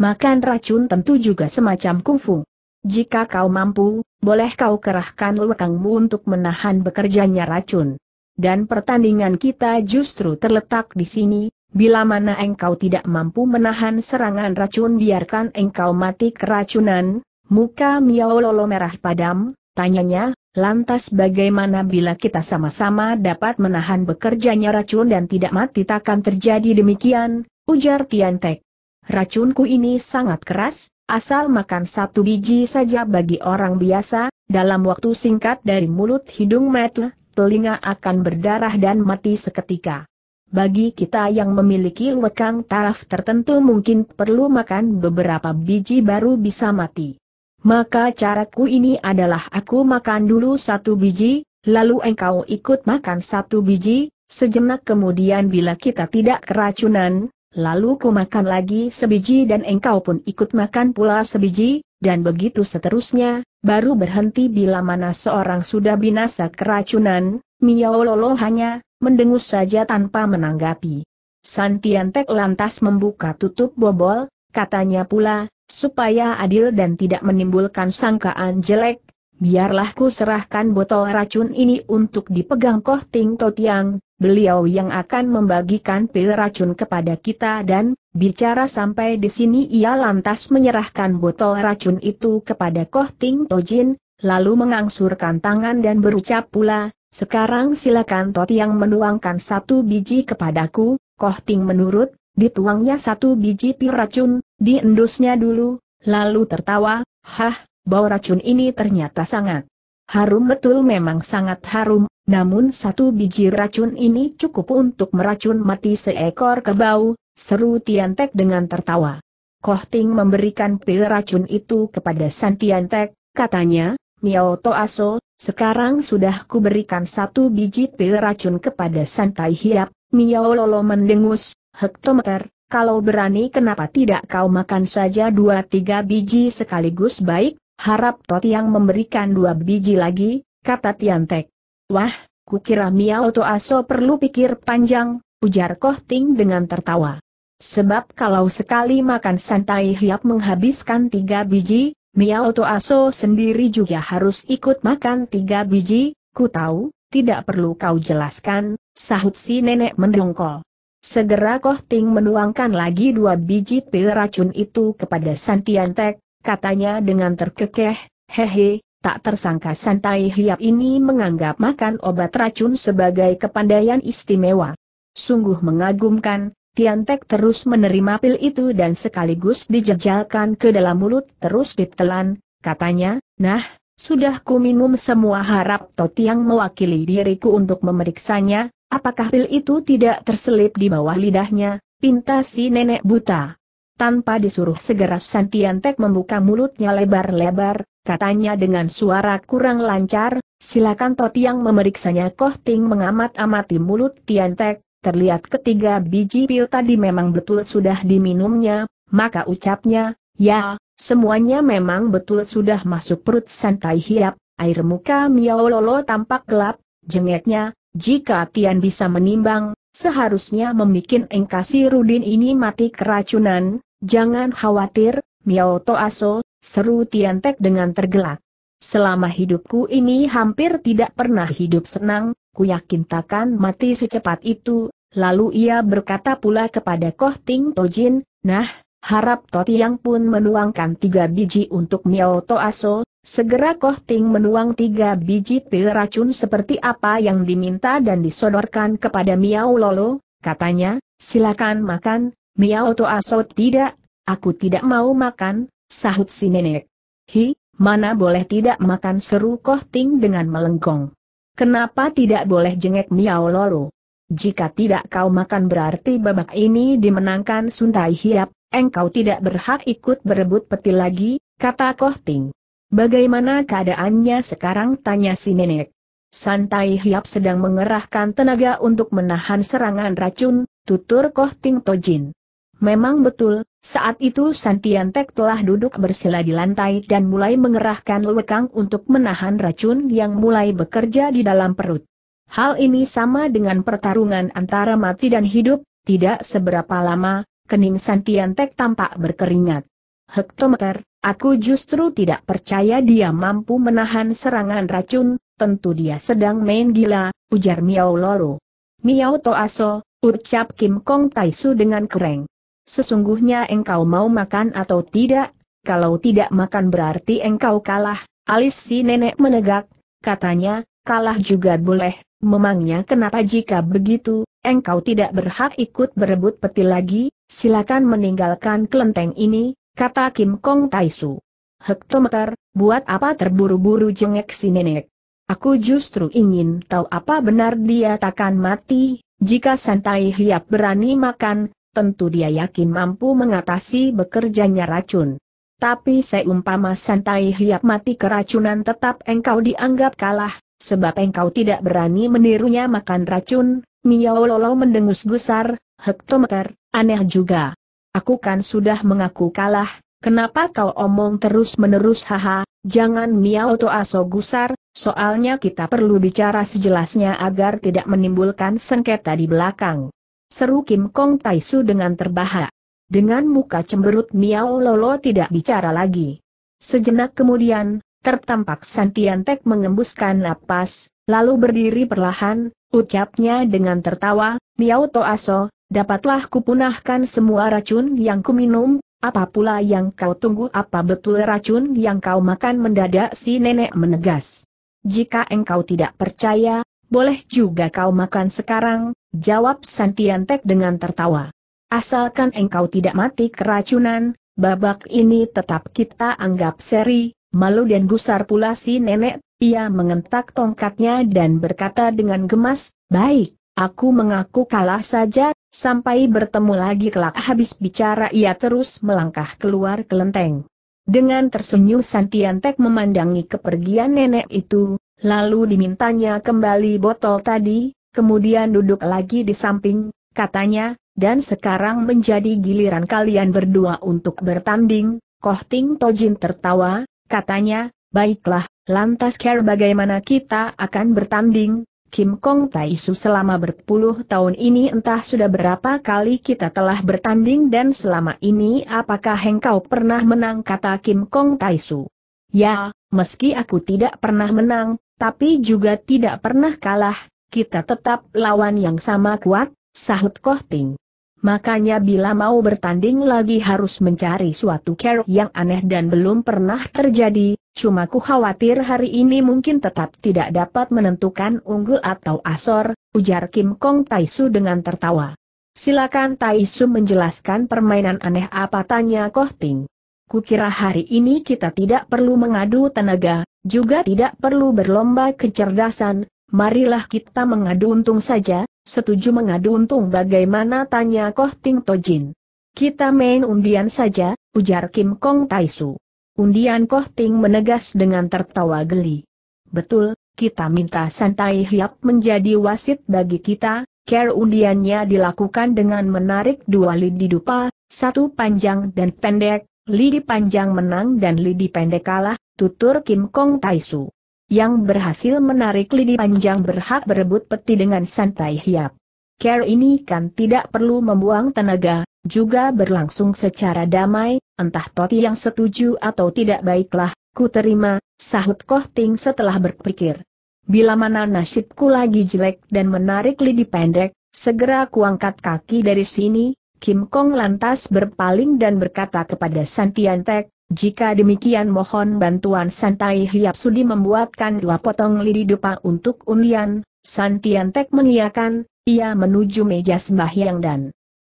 Makan racun tentu juga semacam kungfu. Jika kau mampu, boleh kau kerahkan lekangmu untuk menahan bekerjanya racun. Dan pertandingan kita justru terletak di sini, Bila mana engkau tidak mampu menahan serangan racun biarkan engkau mati keracunan, muka Miao Lolo merah padam, tanyanya, lantas bagaimana bila kita sama-sama dapat menahan bekerjanya racun dan tidak mati takkan terjadi demikian, ujar Tian Tiantek. Racunku ini sangat keras, asal makan satu biji saja bagi orang biasa, dalam waktu singkat dari mulut hidung metu, telinga akan berdarah dan mati seketika. Bagi kita yang memiliki lekang taraf tertentu mungkin perlu makan beberapa biji baru bisa mati. Maka caraku ini adalah aku makan dulu satu biji, lalu engkau ikut makan satu biji, sejenak kemudian bila kita tidak keracunan, lalu ku makan lagi sebiji dan engkau pun ikut makan pula sebiji, dan begitu seterusnya, baru berhenti bila mana seorang sudah binasa keracunan, Miao Lolo hanya mendengus saja tanpa menanggapi. Santiantek lantas membuka tutup bobol, katanya pula, supaya adil dan tidak menimbulkan sangkaan jelek, biarlah ku serahkan botol racun ini untuk dipegang Koh Ting Totiang, beliau yang akan membagikan pil racun kepada kita dan, bicara sampai di sini ia lantas menyerahkan botol racun itu kepada Koh Ting Tojin, lalu mengangsurkan tangan dan berucap pula, sekarang silakan Tot yang menuangkan satu biji kepadaku, Ting menurut, dituangnya satu biji pil racun, diendusnya dulu, lalu tertawa, hah, bau racun ini ternyata sangat harum betul memang sangat harum, namun satu biji racun ini cukup untuk meracun mati seekor kebau, seru Tiantek dengan tertawa. Ting memberikan pil racun itu kepada San Tiantek, katanya, To Aso, sekarang sudah kuberikan satu biji pil racun kepada Santai Hiap, Miao Lolo mendengus, hektometer, kalau berani kenapa tidak kau makan saja dua tiga biji sekaligus baik, harap Tot yang memberikan dua biji lagi, kata Tiantek. Wah, kukira Miao Aso perlu pikir panjang, ujar Koh Ting dengan tertawa. Sebab kalau sekali makan Santai Hiap menghabiskan tiga biji, Miao Toaso sendiri juga harus ikut makan tiga biji, ku tahu, tidak perlu kau jelaskan, sahut si nenek mendongkol. Segera Koh Ting menuangkan lagi dua biji pil racun itu kepada Santiantek, katanya dengan terkekeh, hehe, tak tersangka Santai Hiap ini menganggap makan obat racun sebagai kepandaian istimewa. Sungguh mengagumkan, Tiantek terus menerima pil itu dan sekaligus dijejalkan ke dalam mulut terus ditelan, katanya, nah, sudah ku minum semua harap Totiang mewakili diriku untuk memeriksanya, apakah pil itu tidak terselip di bawah lidahnya, pinta si nenek buta. Tanpa disuruh segera Santiantek membuka mulutnya lebar-lebar, katanya dengan suara kurang lancar, silakan Totiang memeriksanya Koh Ting mengamat-amati mulut Tiantek, terlihat ketiga biji pil tadi memang betul sudah diminumnya, maka ucapnya, ya, semuanya memang betul sudah masuk perut santai hiap, air muka Miao Lolo tampak gelap, jengeknya, jika Tian bisa menimbang, seharusnya membuat engkasi Rudin ini mati keracunan, jangan khawatir, Miao Toaso, seru Tian Tek dengan tergelak. Selama hidupku ini hampir tidak pernah hidup senang, ku yakin takkan mati secepat itu. Lalu ia berkata pula kepada Koh Ting Tojin, Nah, harap Totiang pun menuangkan tiga biji untuk Miao Toaso, segera Koh Ting menuang tiga biji pil racun seperti apa yang diminta dan disodorkan kepada Miao Lolo, katanya, silakan makan, Miao Toaso tidak, aku tidak mau makan, sahut si nenek. Hi, Mana boleh tidak makan seru Koh Ting dengan melengkong. Kenapa tidak boleh jengek Miao Lolo? Jika tidak kau makan berarti babak ini dimenangkan Suntai Hiap, engkau tidak berhak ikut berebut peti lagi, kata Koh Ting. Bagaimana keadaannya sekarang tanya si nenek. Santai Hiap sedang mengerahkan tenaga untuk menahan serangan racun, tutur Koh Ting Tojin. Memang betul, saat itu Santiantek telah duduk bersila di lantai dan mulai mengerahkan lewekang untuk menahan racun yang mulai bekerja di dalam perut. Hal ini sama dengan pertarungan antara mati dan hidup, tidak seberapa lama, kening Santiantek tampak berkeringat. Hektometer, aku justru tidak percaya dia mampu menahan serangan racun, tentu dia sedang main gila, ujar Miao Loro. Miao Toaso, ucap Kim Kong Taisu dengan kereng. Sesungguhnya engkau mau makan atau tidak? Kalau tidak makan berarti engkau kalah. Alis si nenek menegak, katanya, kalah juga boleh. Memangnya kenapa jika begitu, engkau tidak berhak ikut berebut peti lagi, silakan meninggalkan kelenteng ini, kata Kim Kong Taisu. Hektometer, buat apa terburu-buru jengek si nenek? Aku justru ingin tahu apa benar dia takkan mati, jika Santai Hiap berani makan, tentu dia yakin mampu mengatasi bekerjanya racun. Tapi seumpama santai hiap mati keracunan tetap engkau dianggap kalah, sebab engkau tidak berani menirunya makan racun, Miao Lolo mendengus gusar, hektometer, aneh juga. Aku kan sudah mengaku kalah, Kenapa kau omong terus-menerus haha, jangan miau to aso gusar, soalnya kita perlu bicara sejelasnya agar tidak menimbulkan sengketa di belakang. Seru Kim Kong Taisu dengan terbahak. Dengan muka cemberut Miao Lolo tidak bicara lagi. Sejenak kemudian, tertampak Santiantek mengembuskan napas, lalu berdiri perlahan, ucapnya dengan tertawa, Miao Toaso, dapatlah kupunahkan semua racun yang kuminum, apa pula yang kau tunggu apa betul racun yang kau makan mendadak si nenek menegas. Jika engkau tidak percaya, boleh juga kau makan sekarang, jawab Santiantek dengan tertawa. Asalkan engkau tidak mati keracunan, babak ini tetap kita anggap seri, malu dan gusar pula si nenek, ia mengentak tongkatnya dan berkata dengan gemas, baik, aku mengaku kalah saja, sampai bertemu lagi kelak habis bicara ia terus melangkah keluar kelenteng. Dengan tersenyum Santiantek memandangi kepergian nenek itu, lalu dimintanya kembali botol tadi, kemudian duduk lagi di samping, katanya, dan sekarang menjadi giliran kalian berdua untuk bertanding, Koh Ting Tojin tertawa, katanya, baiklah, lantas care bagaimana kita akan bertanding, Kim Kong Taisu selama berpuluh tahun ini entah sudah berapa kali kita telah bertanding dan selama ini apakah engkau pernah menang kata Kim Kong Taisu. Ya, meski aku tidak pernah menang, tapi juga tidak pernah kalah, kita tetap lawan yang sama kuat, sahut Kohting. Makanya bila mau bertanding lagi harus mencari suatu kerok yang aneh dan belum pernah terjadi, cuma ku khawatir hari ini mungkin tetap tidak dapat menentukan unggul atau asor, ujar Kim Kong Taisu dengan tertawa. Silakan Taisu menjelaskan permainan aneh apa tanya Kohting. Kukira hari ini kita tidak perlu mengadu tenaga, juga tidak perlu berlomba kecerdasan, Marilah kita mengadu untung saja, setuju mengadu untung bagaimana tanya Koh Ting Tojin. Kita main undian saja, ujar Kim Kong Taisu. Undian Koh Ting menegas dengan tertawa geli. Betul, kita minta Santai Hiap menjadi wasit bagi kita, care undiannya dilakukan dengan menarik dua lidi dupa, satu panjang dan pendek, lidi panjang menang dan lidi pendek kalah, tutur Kim Kong Taisu yang berhasil menarik lidi panjang berhak berebut peti dengan santai hiap. Care ini kan tidak perlu membuang tenaga, juga berlangsung secara damai, entah Toti yang setuju atau tidak baiklah, ku terima, sahut Kohting setelah berpikir. Bila mana nasibku lagi jelek dan menarik lidi pendek, segera kuangkat kaki dari sini, Kim Kong lantas berpaling dan berkata kepada Santiantek, jika demikian mohon bantuan Santai Hiap Sudi membuatkan dua potong lidi dupa untuk undian, Tek mengiakan, ia menuju meja sembahyang dan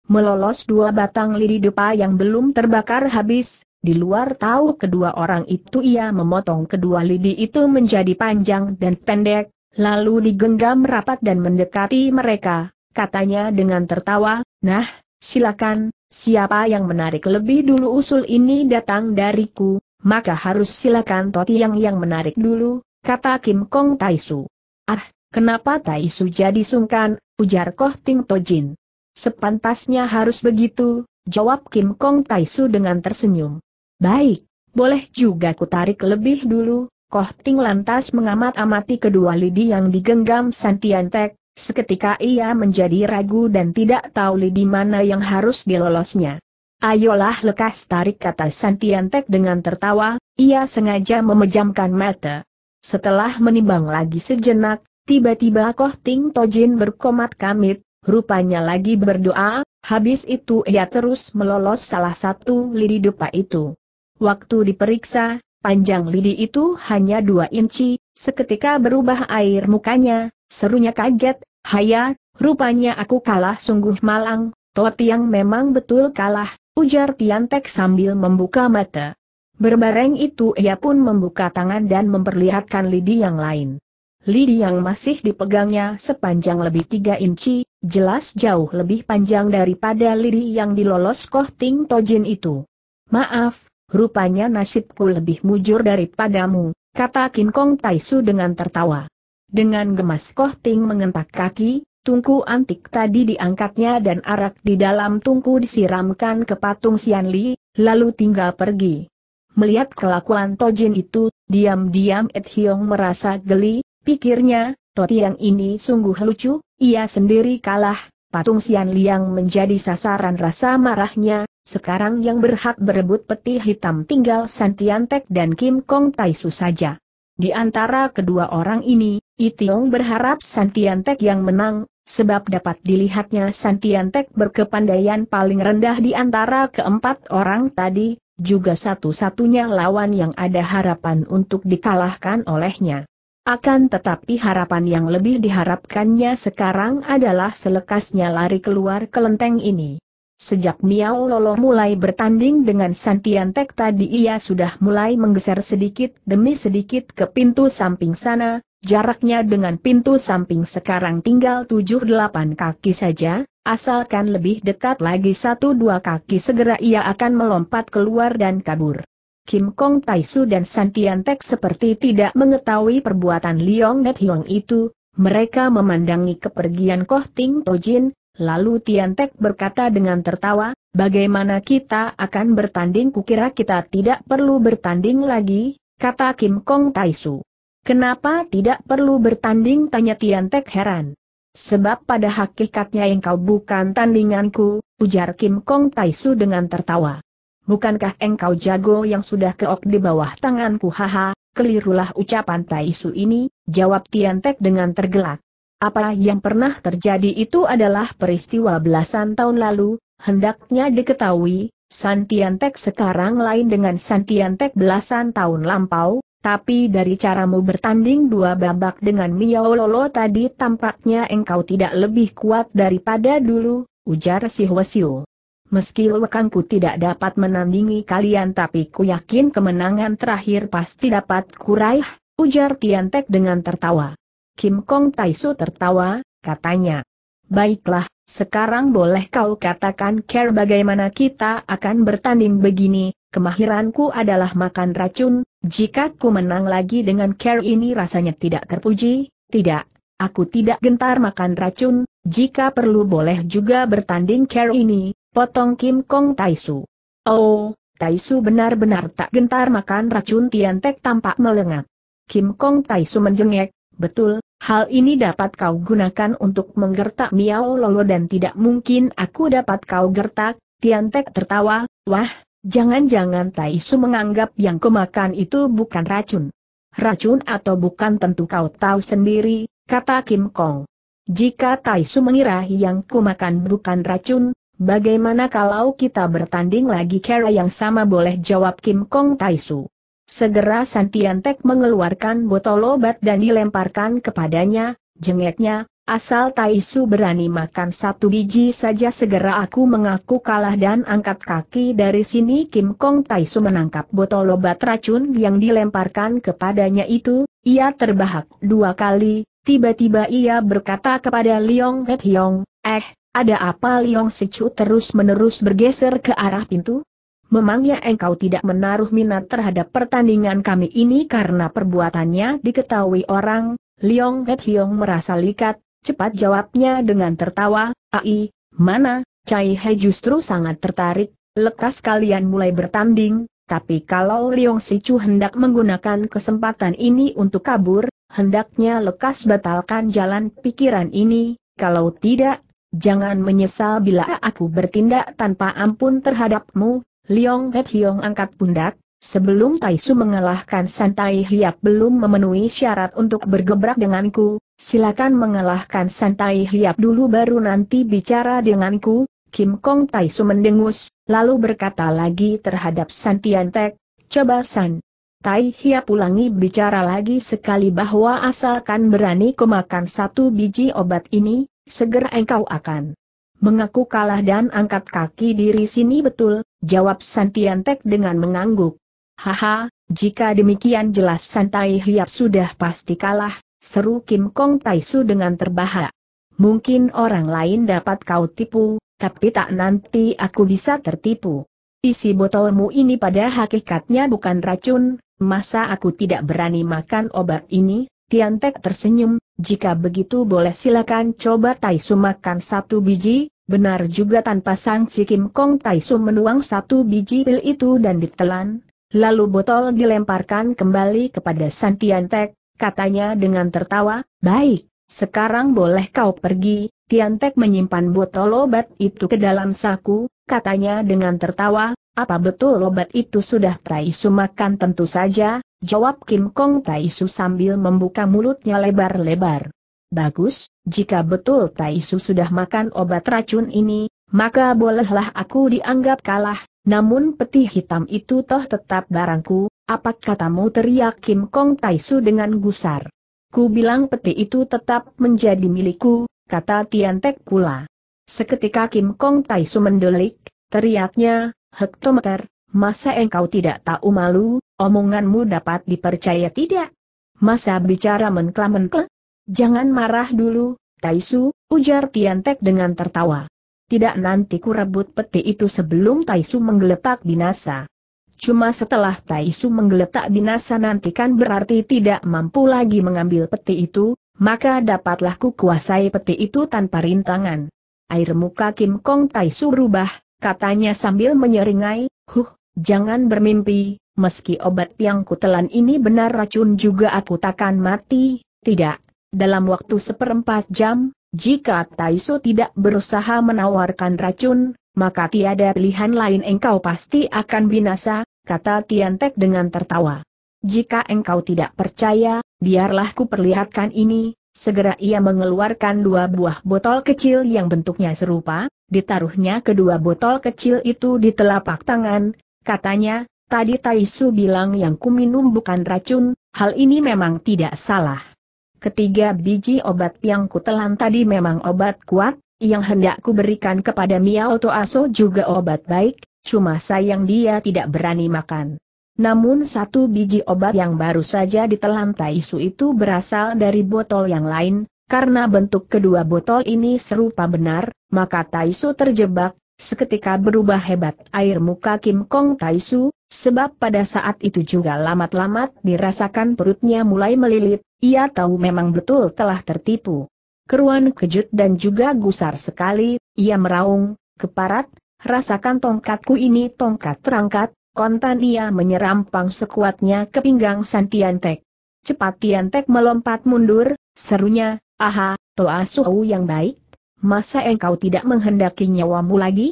melolos dua batang lidi dupa yang belum terbakar habis, di luar tahu kedua orang itu ia memotong kedua lidi itu menjadi panjang dan pendek, lalu digenggam rapat dan mendekati mereka, katanya dengan tertawa, nah, silakan, Siapa yang menarik lebih dulu usul ini datang dariku, maka harus silakan Toti yang yang menarik dulu, kata Kim Kong Taisu. Ah, kenapa Taisu jadi sungkan, ujar Koh Ting Tojin. Sepantasnya harus begitu, jawab Kim Kong Taisu dengan tersenyum. Baik, boleh juga ku tarik lebih dulu, Koh Ting lantas mengamat-amati kedua lidi yang digenggam Santian Tek. Seketika ia menjadi ragu dan tidak tahu di mana yang harus dilolosnya. Ayolah lekas tarik kata Santiantek dengan tertawa, ia sengaja memejamkan mata. Setelah menimbang lagi sejenak, tiba-tiba Koh Ting Tojin berkomat kamit, rupanya lagi berdoa, habis itu ia terus melolos salah satu lidi dupa itu. Waktu diperiksa, Panjang lidi itu hanya dua inci, seketika berubah air mukanya, serunya kaget, haya, rupanya aku kalah sungguh malang, Toti yang memang betul kalah, ujar Tiantek sambil membuka mata. Berbareng itu ia pun membuka tangan dan memperlihatkan lidi yang lain. Lidi yang masih dipegangnya sepanjang lebih tiga inci, jelas jauh lebih panjang daripada lidi yang dilolos Koh Ting Tojin itu. Maaf, Rupanya nasibku lebih mujur daripadamu, kata Tai Taisu dengan tertawa. Dengan gemas Koh Ting mengentak kaki, tungku antik tadi diangkatnya dan arak di dalam tungku disiramkan ke patung Sian Li, lalu tinggal pergi. Melihat kelakuan Tojin itu, diam-diam Ed Hiong merasa geli, pikirnya, Yang ini sungguh lucu, ia sendiri kalah, patung Sian Li yang menjadi sasaran rasa marahnya, sekarang yang berhak berebut peti hitam tinggal Santiantek dan Kim Kong Taisu saja. Di antara kedua orang ini, Itiong berharap Santiantek yang menang, sebab dapat dilihatnya Santiantek berkepandaian paling rendah di antara keempat orang tadi, juga satu-satunya lawan yang ada harapan untuk dikalahkan olehnya. Akan tetapi harapan yang lebih diharapkannya sekarang adalah selekasnya lari keluar kelenteng ini. Sejak Miao Lolo mulai bertanding dengan Santian Tek tadi ia sudah mulai menggeser sedikit demi sedikit ke pintu samping sana, jaraknya dengan pintu samping sekarang tinggal 7-8 kaki saja, asalkan lebih dekat lagi 1-2 kaki segera ia akan melompat keluar dan kabur. Kim Kong Taisu dan Santian Tek seperti tidak mengetahui perbuatan Leong Net Hiong itu, mereka memandangi kepergian Koh Ting Tojin, Lalu Tian Tiantek berkata dengan tertawa, bagaimana kita akan bertanding kukira kita tidak perlu bertanding lagi, kata Kim Kong Tai Su. Kenapa tidak perlu bertanding tanya Tian Tiantek heran. Sebab pada hakikatnya engkau bukan tandinganku, ujar Kim Kong Tai Su dengan tertawa. Bukankah engkau jago yang sudah keok di bawah tanganku haha, kelirulah ucapan Tai Su ini, jawab Tian Tiantek dengan tergelak. Apa yang pernah terjadi itu adalah peristiwa belasan tahun lalu, hendaknya diketahui, Santiantek sekarang lain dengan Santiantek belasan tahun lampau, tapi dari caramu bertanding dua babak dengan Miao Lolo tadi tampaknya engkau tidak lebih kuat daripada dulu, ujar si Hwasyu. Meski lekangku tidak dapat menandingi kalian tapi ku yakin kemenangan terakhir pasti dapat kuraih, ujar Tiantek dengan tertawa. Kim Kong Taisu tertawa, katanya. Baiklah, sekarang boleh kau katakan care bagaimana kita akan bertanding begini, kemahiranku adalah makan racun, jika ku menang lagi dengan care ini rasanya tidak terpuji, tidak, aku tidak gentar makan racun, jika perlu boleh juga bertanding care ini, potong Kim Kong Taisu. Oh, Taisu benar-benar tak gentar makan racun Tiantek tampak melengak. Kim Kong Taisu menjengek, betul, Hal ini dapat kau gunakan untuk menggertak Miao Lolo dan tidak mungkin aku dapat kau gertak, Tiantek tertawa, wah, jangan-jangan Taisu menganggap yang kemakan itu bukan racun. Racun atau bukan tentu kau tahu sendiri, kata Kim Kong. Jika Taisu mengira yang kumakan bukan racun, bagaimana kalau kita bertanding lagi kera yang sama boleh jawab Kim Kong Taisu. Segera Santiantek mengeluarkan botol obat dan dilemparkan kepadanya, jengeknya, asal Taisu berani makan satu biji saja segera aku mengaku kalah dan angkat kaki dari sini Kim Kong Taisu menangkap botol obat racun yang dilemparkan kepadanya itu, ia terbahak dua kali, tiba-tiba ia berkata kepada Leong Het Hiong, eh, ada apa Leong Sichu terus-menerus bergeser ke arah pintu? memangnya engkau tidak menaruh minat terhadap pertandingan kami ini karena perbuatannya diketahui orang, Liong Het Hiong merasa likat, cepat jawabnya dengan tertawa, ai, mana, Cai He justru sangat tertarik, lekas kalian mulai bertanding, tapi kalau Liong Sichu hendak menggunakan kesempatan ini untuk kabur, hendaknya lekas batalkan jalan pikiran ini, kalau tidak, jangan menyesal bila aku bertindak tanpa ampun terhadapmu, Liong Het Hiong angkat pundak, sebelum Taisu mengalahkan Santai Hiap belum memenuhi syarat untuk bergebrak denganku, silakan mengalahkan Santai Hiap dulu baru nanti bicara denganku, Kim Kong Taisu mendengus, lalu berkata lagi terhadap Tek, coba San. Tai Hiap ulangi bicara lagi sekali bahwa asalkan berani kemakan satu biji obat ini, segera engkau akan mengaku kalah dan angkat kaki diri sini betul, jawab Santiantek dengan mengangguk. Haha, jika demikian jelas Santai Hiap sudah pasti kalah, seru Kim Kong Taisu dengan terbahak. Mungkin orang lain dapat kau tipu, tapi tak nanti aku bisa tertipu. Isi botolmu ini pada hakikatnya bukan racun, masa aku tidak berani makan obat ini? Tiantek tersenyum, jika begitu boleh silakan coba Taisu makan satu biji, benar juga tanpa sanksi Kim Kong Taisu menuang satu biji pil itu dan ditelan, lalu botol dilemparkan kembali kepada San Tiantek, katanya dengan tertawa, baik, sekarang boleh kau pergi, Tiantek menyimpan botol obat itu ke dalam saku, katanya dengan tertawa, apa betul obat itu sudah Taisu makan tentu saja, jawab Kim Kong Taisu sambil membuka mulutnya lebar-lebar. Bagus, jika betul Taisu sudah makan obat racun ini, maka bolehlah aku dianggap kalah, namun peti hitam itu toh tetap barangku, apa katamu teriak Kim Kong Taisu dengan gusar. Ku bilang peti itu tetap menjadi milikku, kata Tiantek pula. Seketika Kim Kong Taisu mendelik, teriaknya, hektometer, Masa engkau tidak tahu malu, omonganmu dapat dipercaya tidak? Masa bicara menkla-menkla? Jangan marah dulu, Taisu, ujar Tiantek dengan tertawa. Tidak nanti ku rebut peti itu sebelum Taisu menggeletak binasa. Cuma setelah Taisu menggeletak binasa nanti kan berarti tidak mampu lagi mengambil peti itu, maka dapatlah ku kuasai peti itu tanpa rintangan. Air muka Kim Kong Taisu berubah, katanya sambil menyeringai, huh, Jangan bermimpi, meski obat yang kutelan ini benar racun juga aku takkan mati, tidak. Dalam waktu seperempat jam, jika Taiso tidak berusaha menawarkan racun, maka tiada pilihan lain engkau pasti akan binasa, kata Tiantek dengan tertawa. Jika engkau tidak percaya, biarlah ku perlihatkan ini. Segera ia mengeluarkan dua buah botol kecil yang bentuknya serupa, ditaruhnya kedua botol kecil itu di telapak tangan, Katanya, tadi Taisu bilang yang kuminum bukan racun, hal ini memang tidak salah. Ketiga biji obat yang kutelan tadi memang obat kuat, yang hendak kuberikan kepada Miao Aso juga obat baik, cuma sayang dia tidak berani makan. Namun satu biji obat yang baru saja ditelan Taisu itu berasal dari botol yang lain, karena bentuk kedua botol ini serupa benar, maka Taisu terjebak, Seketika berubah hebat air muka Kim Kong Taisu, sebab pada saat itu juga lamat-lamat dirasakan perutnya mulai melilit, ia tahu memang betul telah tertipu. Keruan kejut dan juga gusar sekali, ia meraung, keparat, rasakan tongkatku ini tongkat terangkat, kontan ia menyerampang sekuatnya ke pinggang Tek. Cepat Tek melompat mundur, serunya, aha, Toa Suhu yang baik, masa engkau tidak menghendaki nyawamu lagi?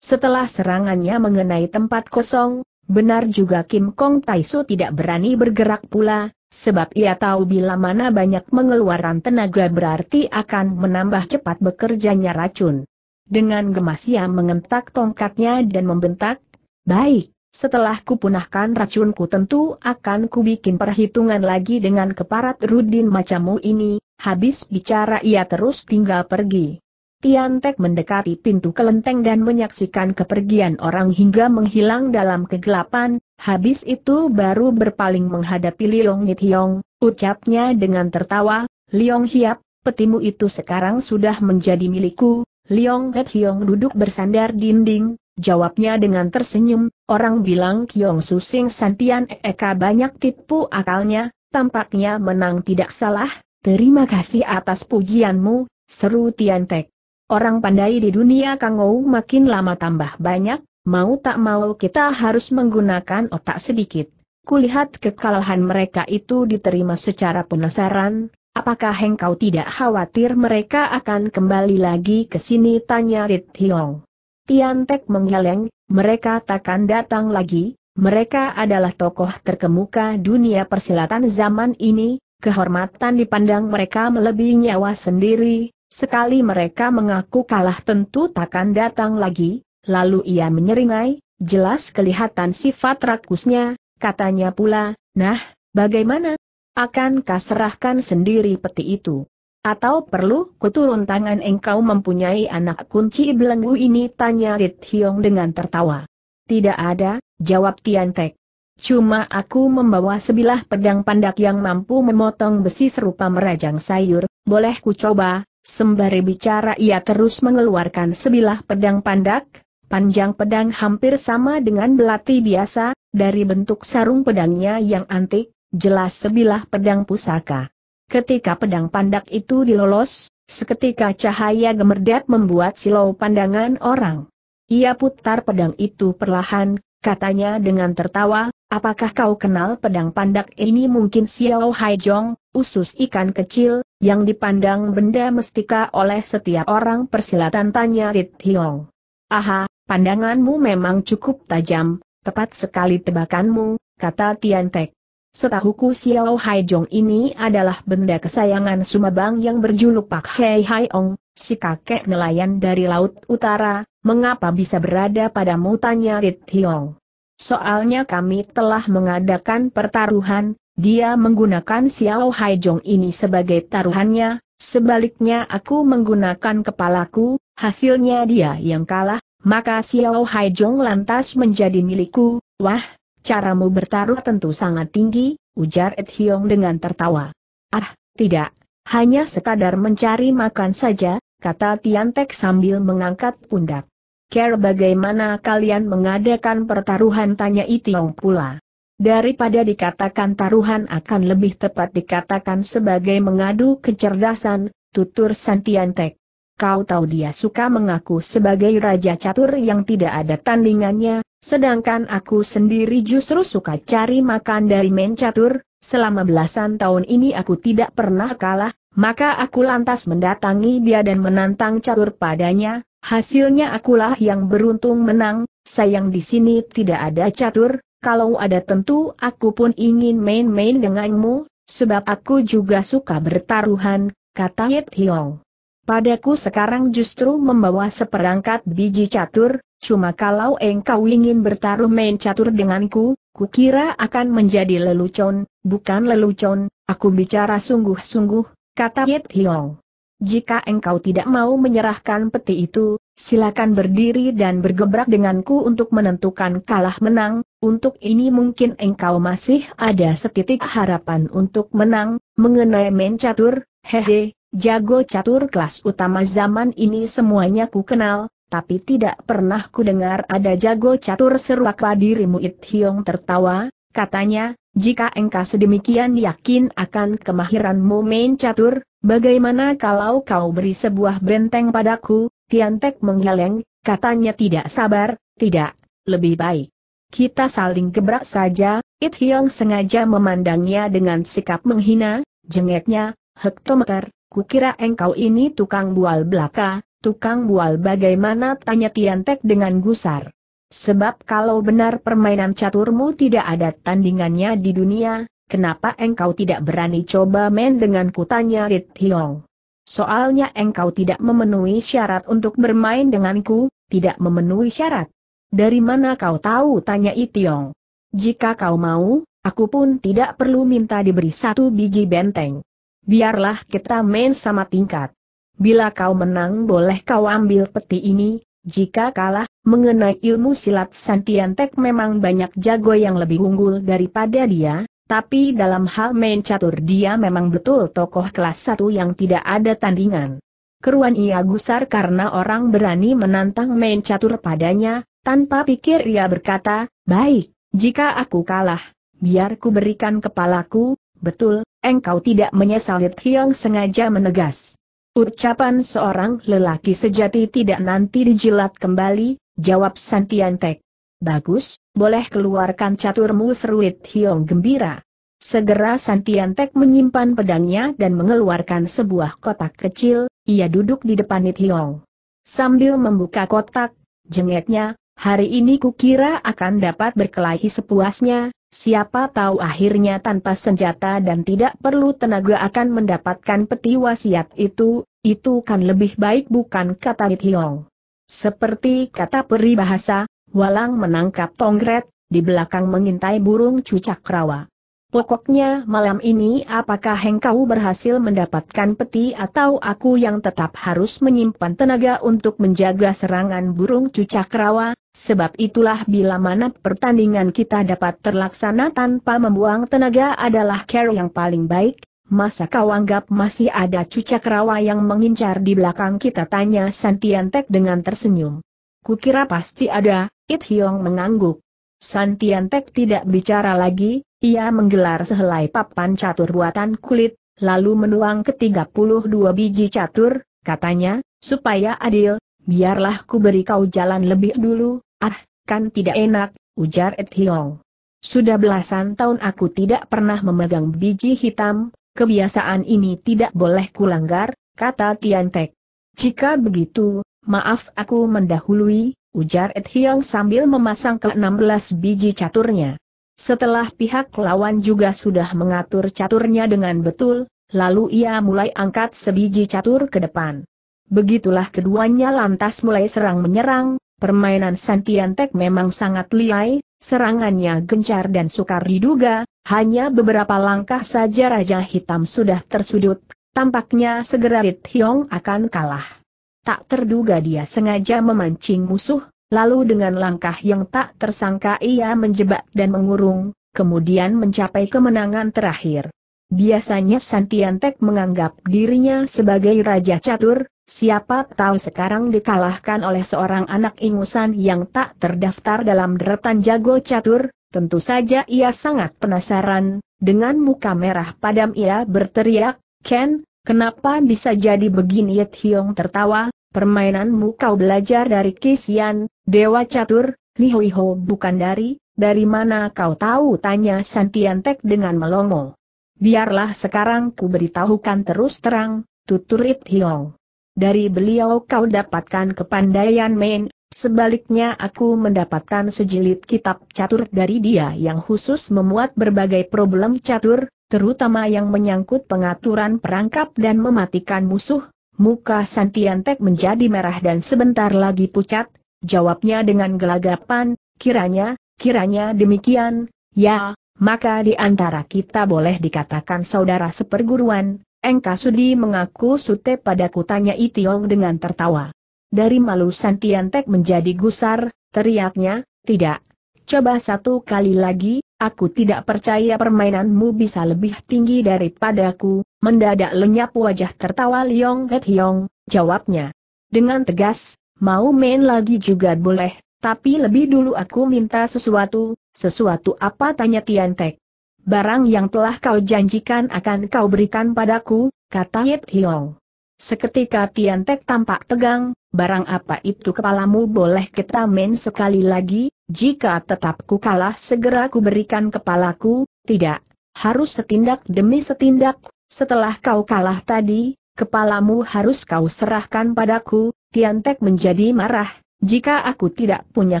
Setelah serangannya mengenai tempat kosong, benar juga Kim Kong Taisu tidak berani bergerak pula, sebab ia tahu bila mana banyak mengeluarkan tenaga berarti akan menambah cepat bekerjanya racun. Dengan gemas ia mengentak tongkatnya dan membentak, Baik, setelah kupunahkan racunku tentu akan kubikin perhitungan lagi dengan keparat Rudin macamu ini, habis bicara ia terus tinggal pergi. Tiantek mendekati pintu kelenteng dan menyaksikan kepergian orang hingga menghilang dalam kegelapan, habis itu baru berpaling menghadapi Liong Hiong, ucapnya dengan tertawa, Liong Hiap, petimu itu sekarang sudah menjadi milikku, Liong Hiong duduk bersandar dinding, jawabnya dengan tersenyum, orang bilang Kiong Susing Santian Eka banyak tipu akalnya, tampaknya menang tidak salah, terima kasih atas pujianmu, seru Tiantek. Orang pandai di dunia Kangou makin lama tambah banyak, mau tak mau kita harus menggunakan otak sedikit. Kulihat kekalahan mereka itu diterima secara penasaran, apakah engkau tidak khawatir mereka akan kembali lagi ke sini tanya Rit Hiong. Tian Tek menggeleng, mereka takkan datang lagi, mereka adalah tokoh terkemuka dunia persilatan zaman ini, kehormatan dipandang mereka melebihi nyawa sendiri, Sekali mereka mengaku kalah tentu takkan datang lagi, lalu ia menyeringai, jelas kelihatan sifat rakusnya, katanya pula, nah, bagaimana? Akankah serahkan sendiri peti itu? Atau perlu kuturun tangan engkau mempunyai anak kunci belenggu ini? Tanya Rit Hiong dengan tertawa. Tidak ada, jawab Tian Tek. Cuma aku membawa sebilah pedang pandak yang mampu memotong besi serupa merajang sayur, boleh ku coba, Sembari bicara ia terus mengeluarkan sebilah pedang pandak, panjang pedang hampir sama dengan belati biasa, dari bentuk sarung pedangnya yang antik, jelas sebilah pedang pusaka. Ketika pedang pandak itu dilolos, seketika cahaya gemerdat membuat silau pandangan orang. Ia putar pedang itu perlahan, katanya dengan tertawa, apakah kau kenal pedang pandak ini mungkin Xiao Haijong, usus ikan kecil, yang dipandang benda mestika oleh setiap orang persilatan tanya Rit Hiong. Aha, pandanganmu memang cukup tajam, tepat sekali tebakanmu, kata Tian Tek. Setahuku Xiao Haijong ini adalah benda kesayangan Sumabang yang berjuluk Pak Hei Haiong, si kakek nelayan dari Laut Utara, mengapa bisa berada padamu tanya Rit Hiong. Soalnya kami telah mengadakan pertaruhan, dia menggunakan Xiao Haijong ini sebagai taruhannya, sebaliknya aku menggunakan kepalaku, hasilnya dia yang kalah, maka Xiao Haijong lantas menjadi milikku, wah, caramu bertaruh tentu sangat tinggi, ujar Ed Hyong dengan tertawa. Ah, tidak, hanya sekadar mencari makan saja, kata Tiantek sambil mengangkat pundak care bagaimana kalian mengadakan pertaruhan tanya Itiong pula. Daripada dikatakan taruhan akan lebih tepat dikatakan sebagai mengadu kecerdasan, tutur Santiantek. Kau tahu dia suka mengaku sebagai raja catur yang tidak ada tandingannya, sedangkan aku sendiri justru suka cari makan dari main catur, selama belasan tahun ini aku tidak pernah kalah, maka aku lantas mendatangi dia dan menantang catur padanya, Hasilnya akulah yang beruntung menang, sayang di sini tidak ada catur, kalau ada tentu aku pun ingin main-main denganmu, sebab aku juga suka bertaruhan, kata Yit Hiong. Padaku sekarang justru membawa seperangkat biji catur, cuma kalau engkau ingin bertaruh main catur denganku, kukira akan menjadi lelucon, bukan lelucon, aku bicara sungguh-sungguh, kata Yit Hiong jika engkau tidak mau menyerahkan peti itu, silakan berdiri dan bergebrak denganku untuk menentukan kalah menang, untuk ini mungkin engkau masih ada setitik harapan untuk menang, mengenai main catur, hehe, jago catur kelas utama zaman ini semuanya ku kenal, tapi tidak pernah ku dengar ada jago catur serupa dirimu It Hiong tertawa, katanya, jika engkau sedemikian yakin akan kemahiranmu main catur, Bagaimana kalau kau beri sebuah benteng padaku, Tiantek menggeleng, katanya tidak sabar, tidak, lebih baik. Kita saling gebrak saja, It Hyong sengaja memandangnya dengan sikap menghina, jengeknya, hektometer, kukira engkau ini tukang bual belaka, tukang bual bagaimana tanya Tiantek dengan gusar. Sebab kalau benar permainan caturmu tidak ada tandingannya di dunia, Kenapa engkau tidak berani coba main dengan kutanya Rit Hiong? Soalnya engkau tidak memenuhi syarat untuk bermain denganku, tidak memenuhi syarat. Dari mana kau tahu tanya Itiong? Jika kau mau, aku pun tidak perlu minta diberi satu biji benteng. Biarlah kita main sama tingkat. Bila kau menang boleh kau ambil peti ini, jika kalah, mengenai ilmu silat Santiantek memang banyak jago yang lebih unggul daripada dia, tapi dalam hal main catur dia memang betul tokoh kelas satu yang tidak ada tandingan. Keruan ia gusar karena orang berani menantang main catur padanya, tanpa pikir ia berkata, baik, jika aku kalah, biar ku berikan kepalaku, betul, engkau tidak menyesal Hiong sengaja menegas. Ucapan seorang lelaki sejati tidak nanti dijilat kembali, jawab Santiantek. Bagus, boleh keluarkan caturmu seruit Hiong gembira. Segera Santiantek menyimpan pedangnya dan mengeluarkan sebuah kotak kecil, ia duduk di depan It Hiong. Sambil membuka kotak, jengetnya, hari ini kukira akan dapat berkelahi sepuasnya, siapa tahu akhirnya tanpa senjata dan tidak perlu tenaga akan mendapatkan peti wasiat itu, itu kan lebih baik bukan kata It Hiong. Seperti kata peribahasa, Walang menangkap tongret, di belakang mengintai burung cucak rawa. Pokoknya malam ini apakah engkau berhasil mendapatkan peti atau aku yang tetap harus menyimpan tenaga untuk menjaga serangan burung cucak rawa, sebab itulah bila mana pertandingan kita dapat terlaksana tanpa membuang tenaga adalah care yang paling baik, masa kau anggap masih ada cucak rawa yang mengincar di belakang kita tanya Santiantek dengan tersenyum. Kukira pasti ada, It Hiong mengangguk. San Tek tidak bicara lagi, ia menggelar sehelai papan catur buatan kulit, lalu menuang ke-32 biji catur, katanya, supaya adil, biarlah ku beri kau jalan lebih dulu, ah, kan tidak enak, ujar It Hiong. Sudah belasan tahun aku tidak pernah memegang biji hitam, kebiasaan ini tidak boleh kulanggar, kata Tek. Jika begitu, maaf aku mendahului, ujar Ed Hyang sambil memasang ke-16 biji caturnya. Setelah pihak lawan juga sudah mengatur caturnya dengan betul, lalu ia mulai angkat sebiji catur ke depan. Begitulah keduanya lantas mulai serang menyerang, permainan Santiantek memang sangat liai, serangannya gencar dan sukar diduga, hanya beberapa langkah saja Raja Hitam sudah tersudut, tampaknya segera Rit Hyong akan kalah tak terduga dia sengaja memancing musuh, lalu dengan langkah yang tak tersangka ia menjebak dan mengurung, kemudian mencapai kemenangan terakhir. Biasanya Santiantek menganggap dirinya sebagai raja catur, siapa tahu sekarang dikalahkan oleh seorang anak ingusan yang tak terdaftar dalam deretan jago catur, tentu saja ia sangat penasaran, dengan muka merah padam ia berteriak, Ken, Kenapa bisa jadi begini Yit Hiong tertawa, permainanmu kau belajar dari Kisian, Dewa Catur, Li Hui Ho bukan dari, dari mana kau tahu tanya Santiantek dengan melongo. Biarlah sekarang ku beritahukan terus terang, tutur Yit Hiong. Dari beliau kau dapatkan kepandaian main, sebaliknya aku mendapatkan sejilid kitab catur dari dia yang khusus memuat berbagai problem catur, terutama yang menyangkut pengaturan perangkap dan mematikan musuh, muka Santiantek menjadi merah dan sebentar lagi pucat, jawabnya dengan gelagapan, kiranya, kiranya demikian, ya, maka di antara kita boleh dikatakan saudara seperguruan, Engka Sudi mengaku sute pada kutanya Itiong dengan tertawa. Dari malu Santiantek menjadi gusar, teriaknya, tidak, Coba satu kali lagi, aku tidak percaya permainanmu bisa lebih tinggi daripadaku, mendadak lenyap wajah tertawa Liong Het Hiong, jawabnya. Dengan tegas, mau main lagi juga boleh, tapi lebih dulu aku minta sesuatu, sesuatu apa tanya Tian Teck. Barang yang telah kau janjikan akan kau berikan padaku, kata Het Hiong. Seketika Tian Teck tampak tegang, barang apa itu kepalamu boleh kita main sekali lagi, jika tetap ku kalah segera ku berikan kepalaku, tidak, harus setindak demi setindak, setelah kau kalah tadi, kepalamu harus kau serahkan padaku, Tiantek menjadi marah, jika aku tidak punya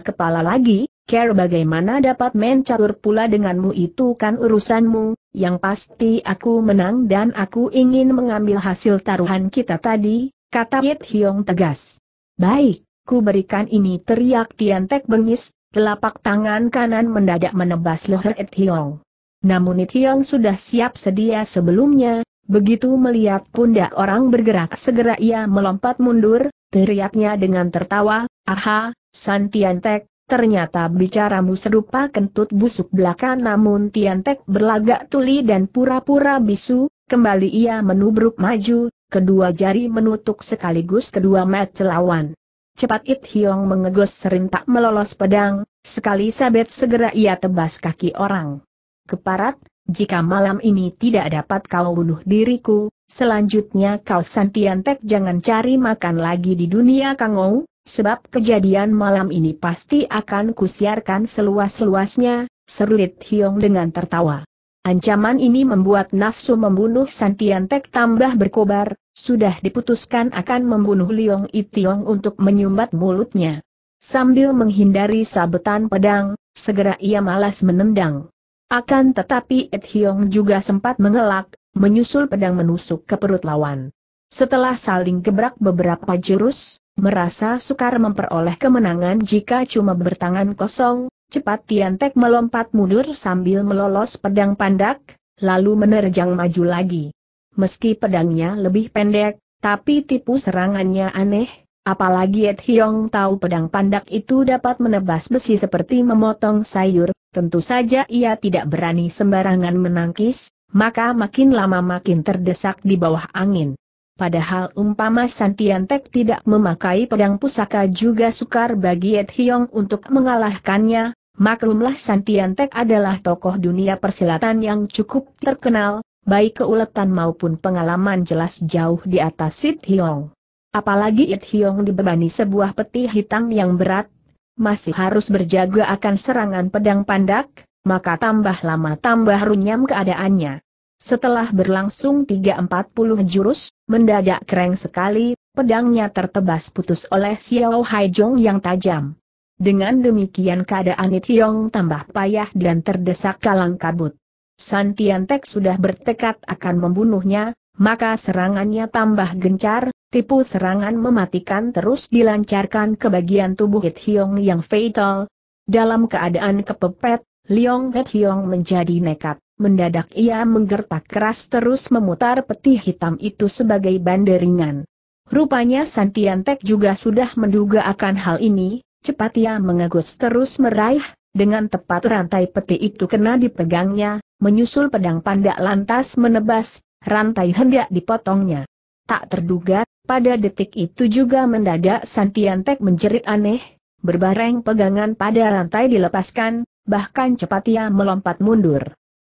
kepala lagi, care bagaimana dapat mencatur pula denganmu itu kan urusanmu, yang pasti aku menang dan aku ingin mengambil hasil taruhan kita tadi, kata Yit Hyong tegas. Baik, ku berikan ini teriak Tiantek bengis, Telapak tangan kanan mendadak menebas leher It Hiong. Namun It Hiong sudah siap sedia sebelumnya, begitu melihat pundak orang bergerak segera ia melompat mundur, teriaknya dengan tertawa, Aha, Santiantek, Ternyata bicaramu serupa kentut busuk belaka namun Tiantek berlagak tuli dan pura-pura bisu, kembali ia menubruk maju, kedua jari menutup sekaligus kedua mat lawan. Cepat It Hiong mengegos serintak melolos pedang, sekali sabet segera ia tebas kaki orang. Keparat, jika malam ini tidak dapat kau bunuh diriku, selanjutnya kau Santiantek jangan cari makan lagi di dunia Kangou, sebab kejadian malam ini pasti akan kusiarkan seluas-luasnya, seru It Hiong dengan tertawa. Ancaman ini membuat nafsu membunuh Santiantek tambah berkobar, sudah diputuskan akan membunuh Liong Itiong untuk menyumbat mulutnya. Sambil menghindari sabetan pedang, segera ia malas menendang. Akan tetapi Ed juga sempat mengelak, menyusul pedang menusuk ke perut lawan. Setelah saling gebrak beberapa jurus, merasa sukar memperoleh kemenangan jika cuma bertangan kosong, Cepat Tiantek melompat mundur sambil melolos pedang pandak, lalu menerjang maju lagi. Meski pedangnya lebih pendek, tapi tipu serangannya aneh, apalagi Ed Hiong tahu pedang pandak itu dapat menebas besi seperti memotong sayur, tentu saja ia tidak berani sembarangan menangkis, maka makin lama makin terdesak di bawah angin. Padahal umpama Santiantek tidak memakai pedang pusaka juga sukar bagi Ed Hiong untuk mengalahkannya, maklumlah Santiantek adalah tokoh dunia persilatan yang cukup terkenal, baik keuletan maupun pengalaman jelas jauh di atas Ed Hiong. Apalagi Ed Hiong dibebani sebuah peti hitam yang berat, masih harus berjaga akan serangan pedang pandak, maka tambah lama tambah runyam keadaannya. Setelah berlangsung 340 jurus, mendadak kering sekali, pedangnya tertebas putus oleh Xiao Haijong yang tajam. Dengan demikian keadaan Hiong tambah payah dan terdesak kalang kabut. San Tiantek sudah bertekad akan membunuhnya, maka serangannya tambah gencar, tipu serangan mematikan terus dilancarkan ke bagian tubuh Hiong yang fatal. Dalam keadaan kepepet, Liong Hiong menjadi nekat mendadak ia menggertak keras terus memutar peti hitam itu sebagai banderingan. Rupanya Santiantek juga sudah menduga akan hal ini, cepat ia mengegus terus meraih, dengan tepat rantai peti itu kena dipegangnya, menyusul pedang pandak lantas menebas, rantai hendak dipotongnya. Tak terduga, pada detik itu juga mendadak Santiantek menjerit aneh, berbareng pegangan pada rantai dilepaskan, bahkan cepat ia melompat mundur.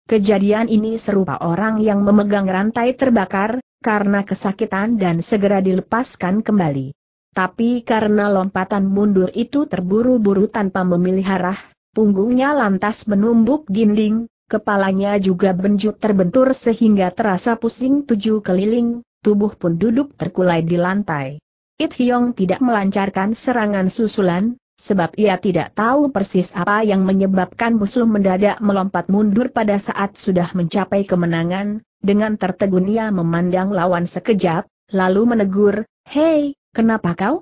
Kejadian ini serupa orang yang memegang rantai terbakar, karena kesakitan dan segera dilepaskan kembali. Tapi karena lompatan mundur itu terburu-buru tanpa memilih arah, punggungnya lantas menumbuk dinding, kepalanya juga benjut terbentur sehingga terasa pusing tujuh keliling, tubuh pun duduk terkulai di lantai. It Hyong tidak melancarkan serangan susulan, sebab ia tidak tahu persis apa yang menyebabkan musuh mendadak melompat mundur pada saat sudah mencapai kemenangan, dengan tertegun ia memandang lawan sekejap, lalu menegur, Hei, kenapa kau?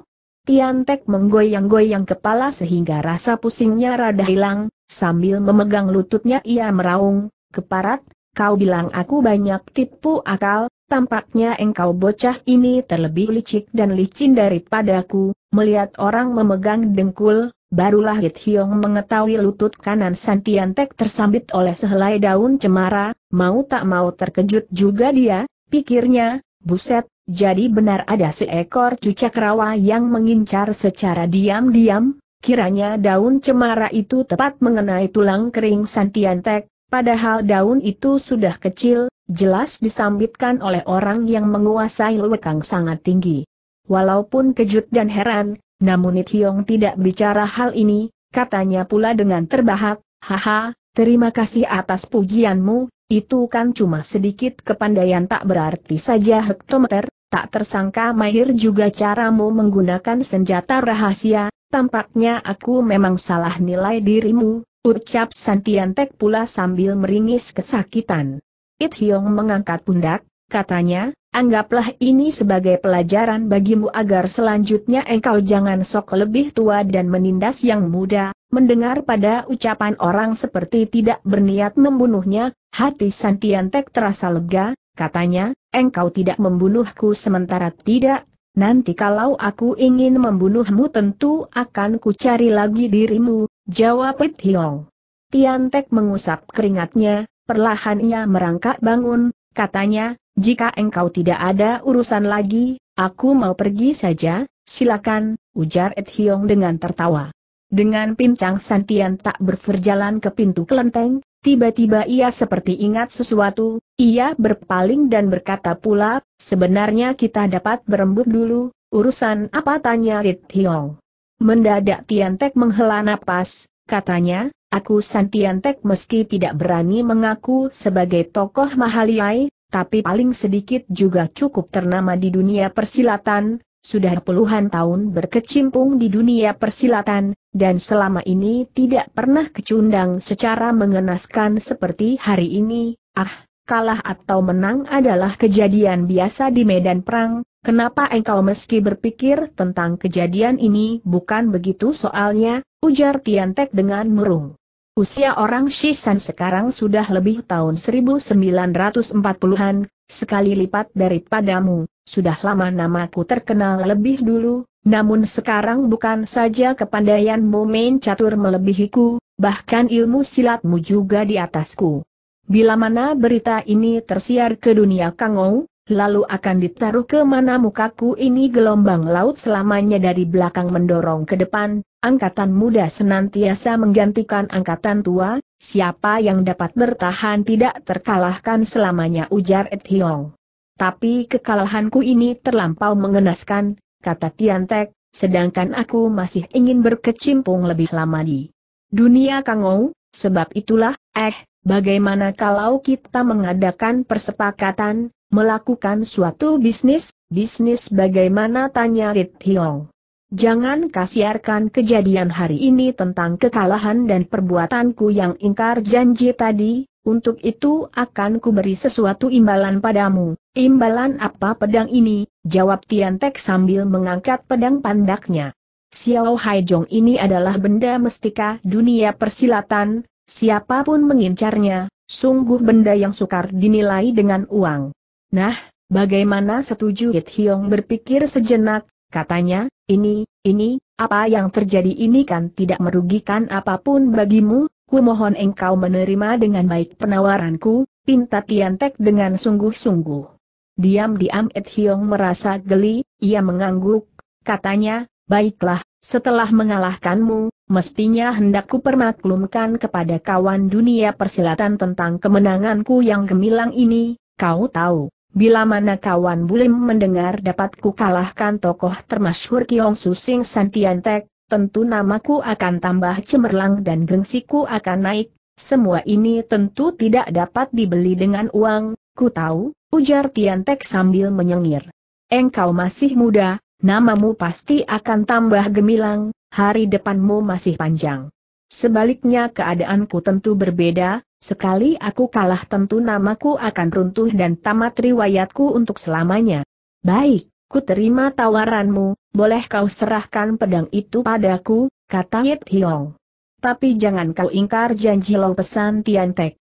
Tian Tiantek menggoyang-goyang kepala sehingga rasa pusingnya rada hilang, sambil memegang lututnya ia meraung, keparat, kau bilang aku banyak tipu akal, Tampaknya engkau bocah ini terlebih licik dan licin daripadaku, melihat orang memegang dengkul, barulah Hit Hiong mengetahui lutut kanan Santiantek tersambit oleh sehelai daun cemara, mau tak mau terkejut juga dia, pikirnya, buset, jadi benar ada seekor cucak rawa yang mengincar secara diam-diam, kiranya daun cemara itu tepat mengenai tulang kering Santiantek, padahal daun itu sudah kecil, jelas disambitkan oleh orang yang menguasai lewekang sangat tinggi. Walaupun kejut dan heran, namun It Hiong tidak bicara hal ini, katanya pula dengan terbahak, haha, terima kasih atas pujianmu, itu kan cuma sedikit kepandaian tak berarti saja hektometer, tak tersangka mahir juga caramu menggunakan senjata rahasia, tampaknya aku memang salah nilai dirimu, ucap Santiantek pula sambil meringis kesakitan. It Hiong mengangkat pundak, katanya, anggaplah ini sebagai pelajaran bagimu agar selanjutnya engkau jangan sok lebih tua dan menindas yang muda. Mendengar pada ucapan orang seperti tidak berniat membunuhnya, hati Santiantek terasa lega, katanya, engkau tidak membunuhku sementara tidak Nanti kalau aku ingin membunuhmu tentu akan kucari lagi dirimu, jawab It Hiong. Tiantek mengusap keringatnya, perlahan ia merangkak bangun, katanya, jika engkau tidak ada urusan lagi, aku mau pergi saja, silakan, ujar Ed Hiong dengan tertawa. Dengan pincang Santian tak berferjalan ke pintu kelenteng, tiba-tiba ia seperti ingat sesuatu, ia berpaling dan berkata pula, sebenarnya kita dapat berembuk dulu, urusan apa tanya Ed Hiong. Mendadak Tian menghela napas, katanya, Aku Santiantek meski tidak berani mengaku sebagai tokoh mahaliai, tapi paling sedikit juga cukup ternama di dunia persilatan, sudah puluhan tahun berkecimpung di dunia persilatan, dan selama ini tidak pernah kecundang secara mengenaskan seperti hari ini, ah, kalah atau menang adalah kejadian biasa di medan perang, Kenapa engkau meski berpikir tentang kejadian ini bukan begitu soalnya, ujar Tiantek dengan murung. Usia orang Shisan sekarang sudah lebih tahun 1940-an, sekali lipat daripadamu, sudah lama namaku terkenal lebih dulu, namun sekarang bukan saja kepandaianmu main catur melebihiku, bahkan ilmu silatmu juga di atasku. Bila mana berita ini tersiar ke dunia Kangou, lalu akan ditaruh ke mana mukaku ini gelombang laut selamanya dari belakang mendorong ke depan, Angkatan muda senantiasa menggantikan angkatan tua, siapa yang dapat bertahan tidak terkalahkan selamanya ujar Et Tapi kekalahanku ini terlampau mengenaskan, kata Tiantek, sedangkan aku masih ingin berkecimpung lebih lama di dunia Kangou, sebab itulah, eh, bagaimana kalau kita mengadakan persepakatan, melakukan suatu bisnis, bisnis bagaimana tanya Rit Hiong. Jangan kasiarkan kejadian hari ini tentang kekalahan dan perbuatanku yang ingkar janji tadi, untuk itu akan kuberi sesuatu imbalan padamu. Imbalan apa pedang ini? Jawab Tiantek sambil mengangkat pedang pandaknya. Xiao Haijong ini adalah benda mestika dunia persilatan, siapapun mengincarnya, sungguh benda yang sukar dinilai dengan uang. Nah, bagaimana setuju Hit Hiong berpikir sejenak, Katanya, ini, ini, apa yang terjadi ini kan tidak merugikan apapun bagimu, ku mohon engkau menerima dengan baik penawaranku, pinta Tiantek dengan sungguh-sungguh. Diam-diam Ed Hiong merasa geli, ia mengangguk, katanya, baiklah, setelah mengalahkanmu, mestinya hendakku permaklumkan kepada kawan dunia persilatan tentang kemenanganku yang gemilang ini, kau tahu, Bila mana kawan Bulim mendengar dapat ku kalahkan tokoh termasyhur Kiong Susing tek, tentu namaku akan tambah cemerlang dan gengsiku akan naik. Semua ini tentu tidak dapat dibeli dengan uang, ku tahu, ujar Tiantek sambil menyengir. Engkau masih muda, namamu pasti akan tambah gemilang, hari depanmu masih panjang. Sebaliknya keadaanku tentu berbeda, Sekali aku kalah tentu namaku akan runtuh dan tamat riwayatku untuk selamanya. Baik, ku terima tawaranmu, boleh kau serahkan pedang itu padaku, kata Yit Hiong. Tapi jangan kau ingkar janji lo pesan Tiantek.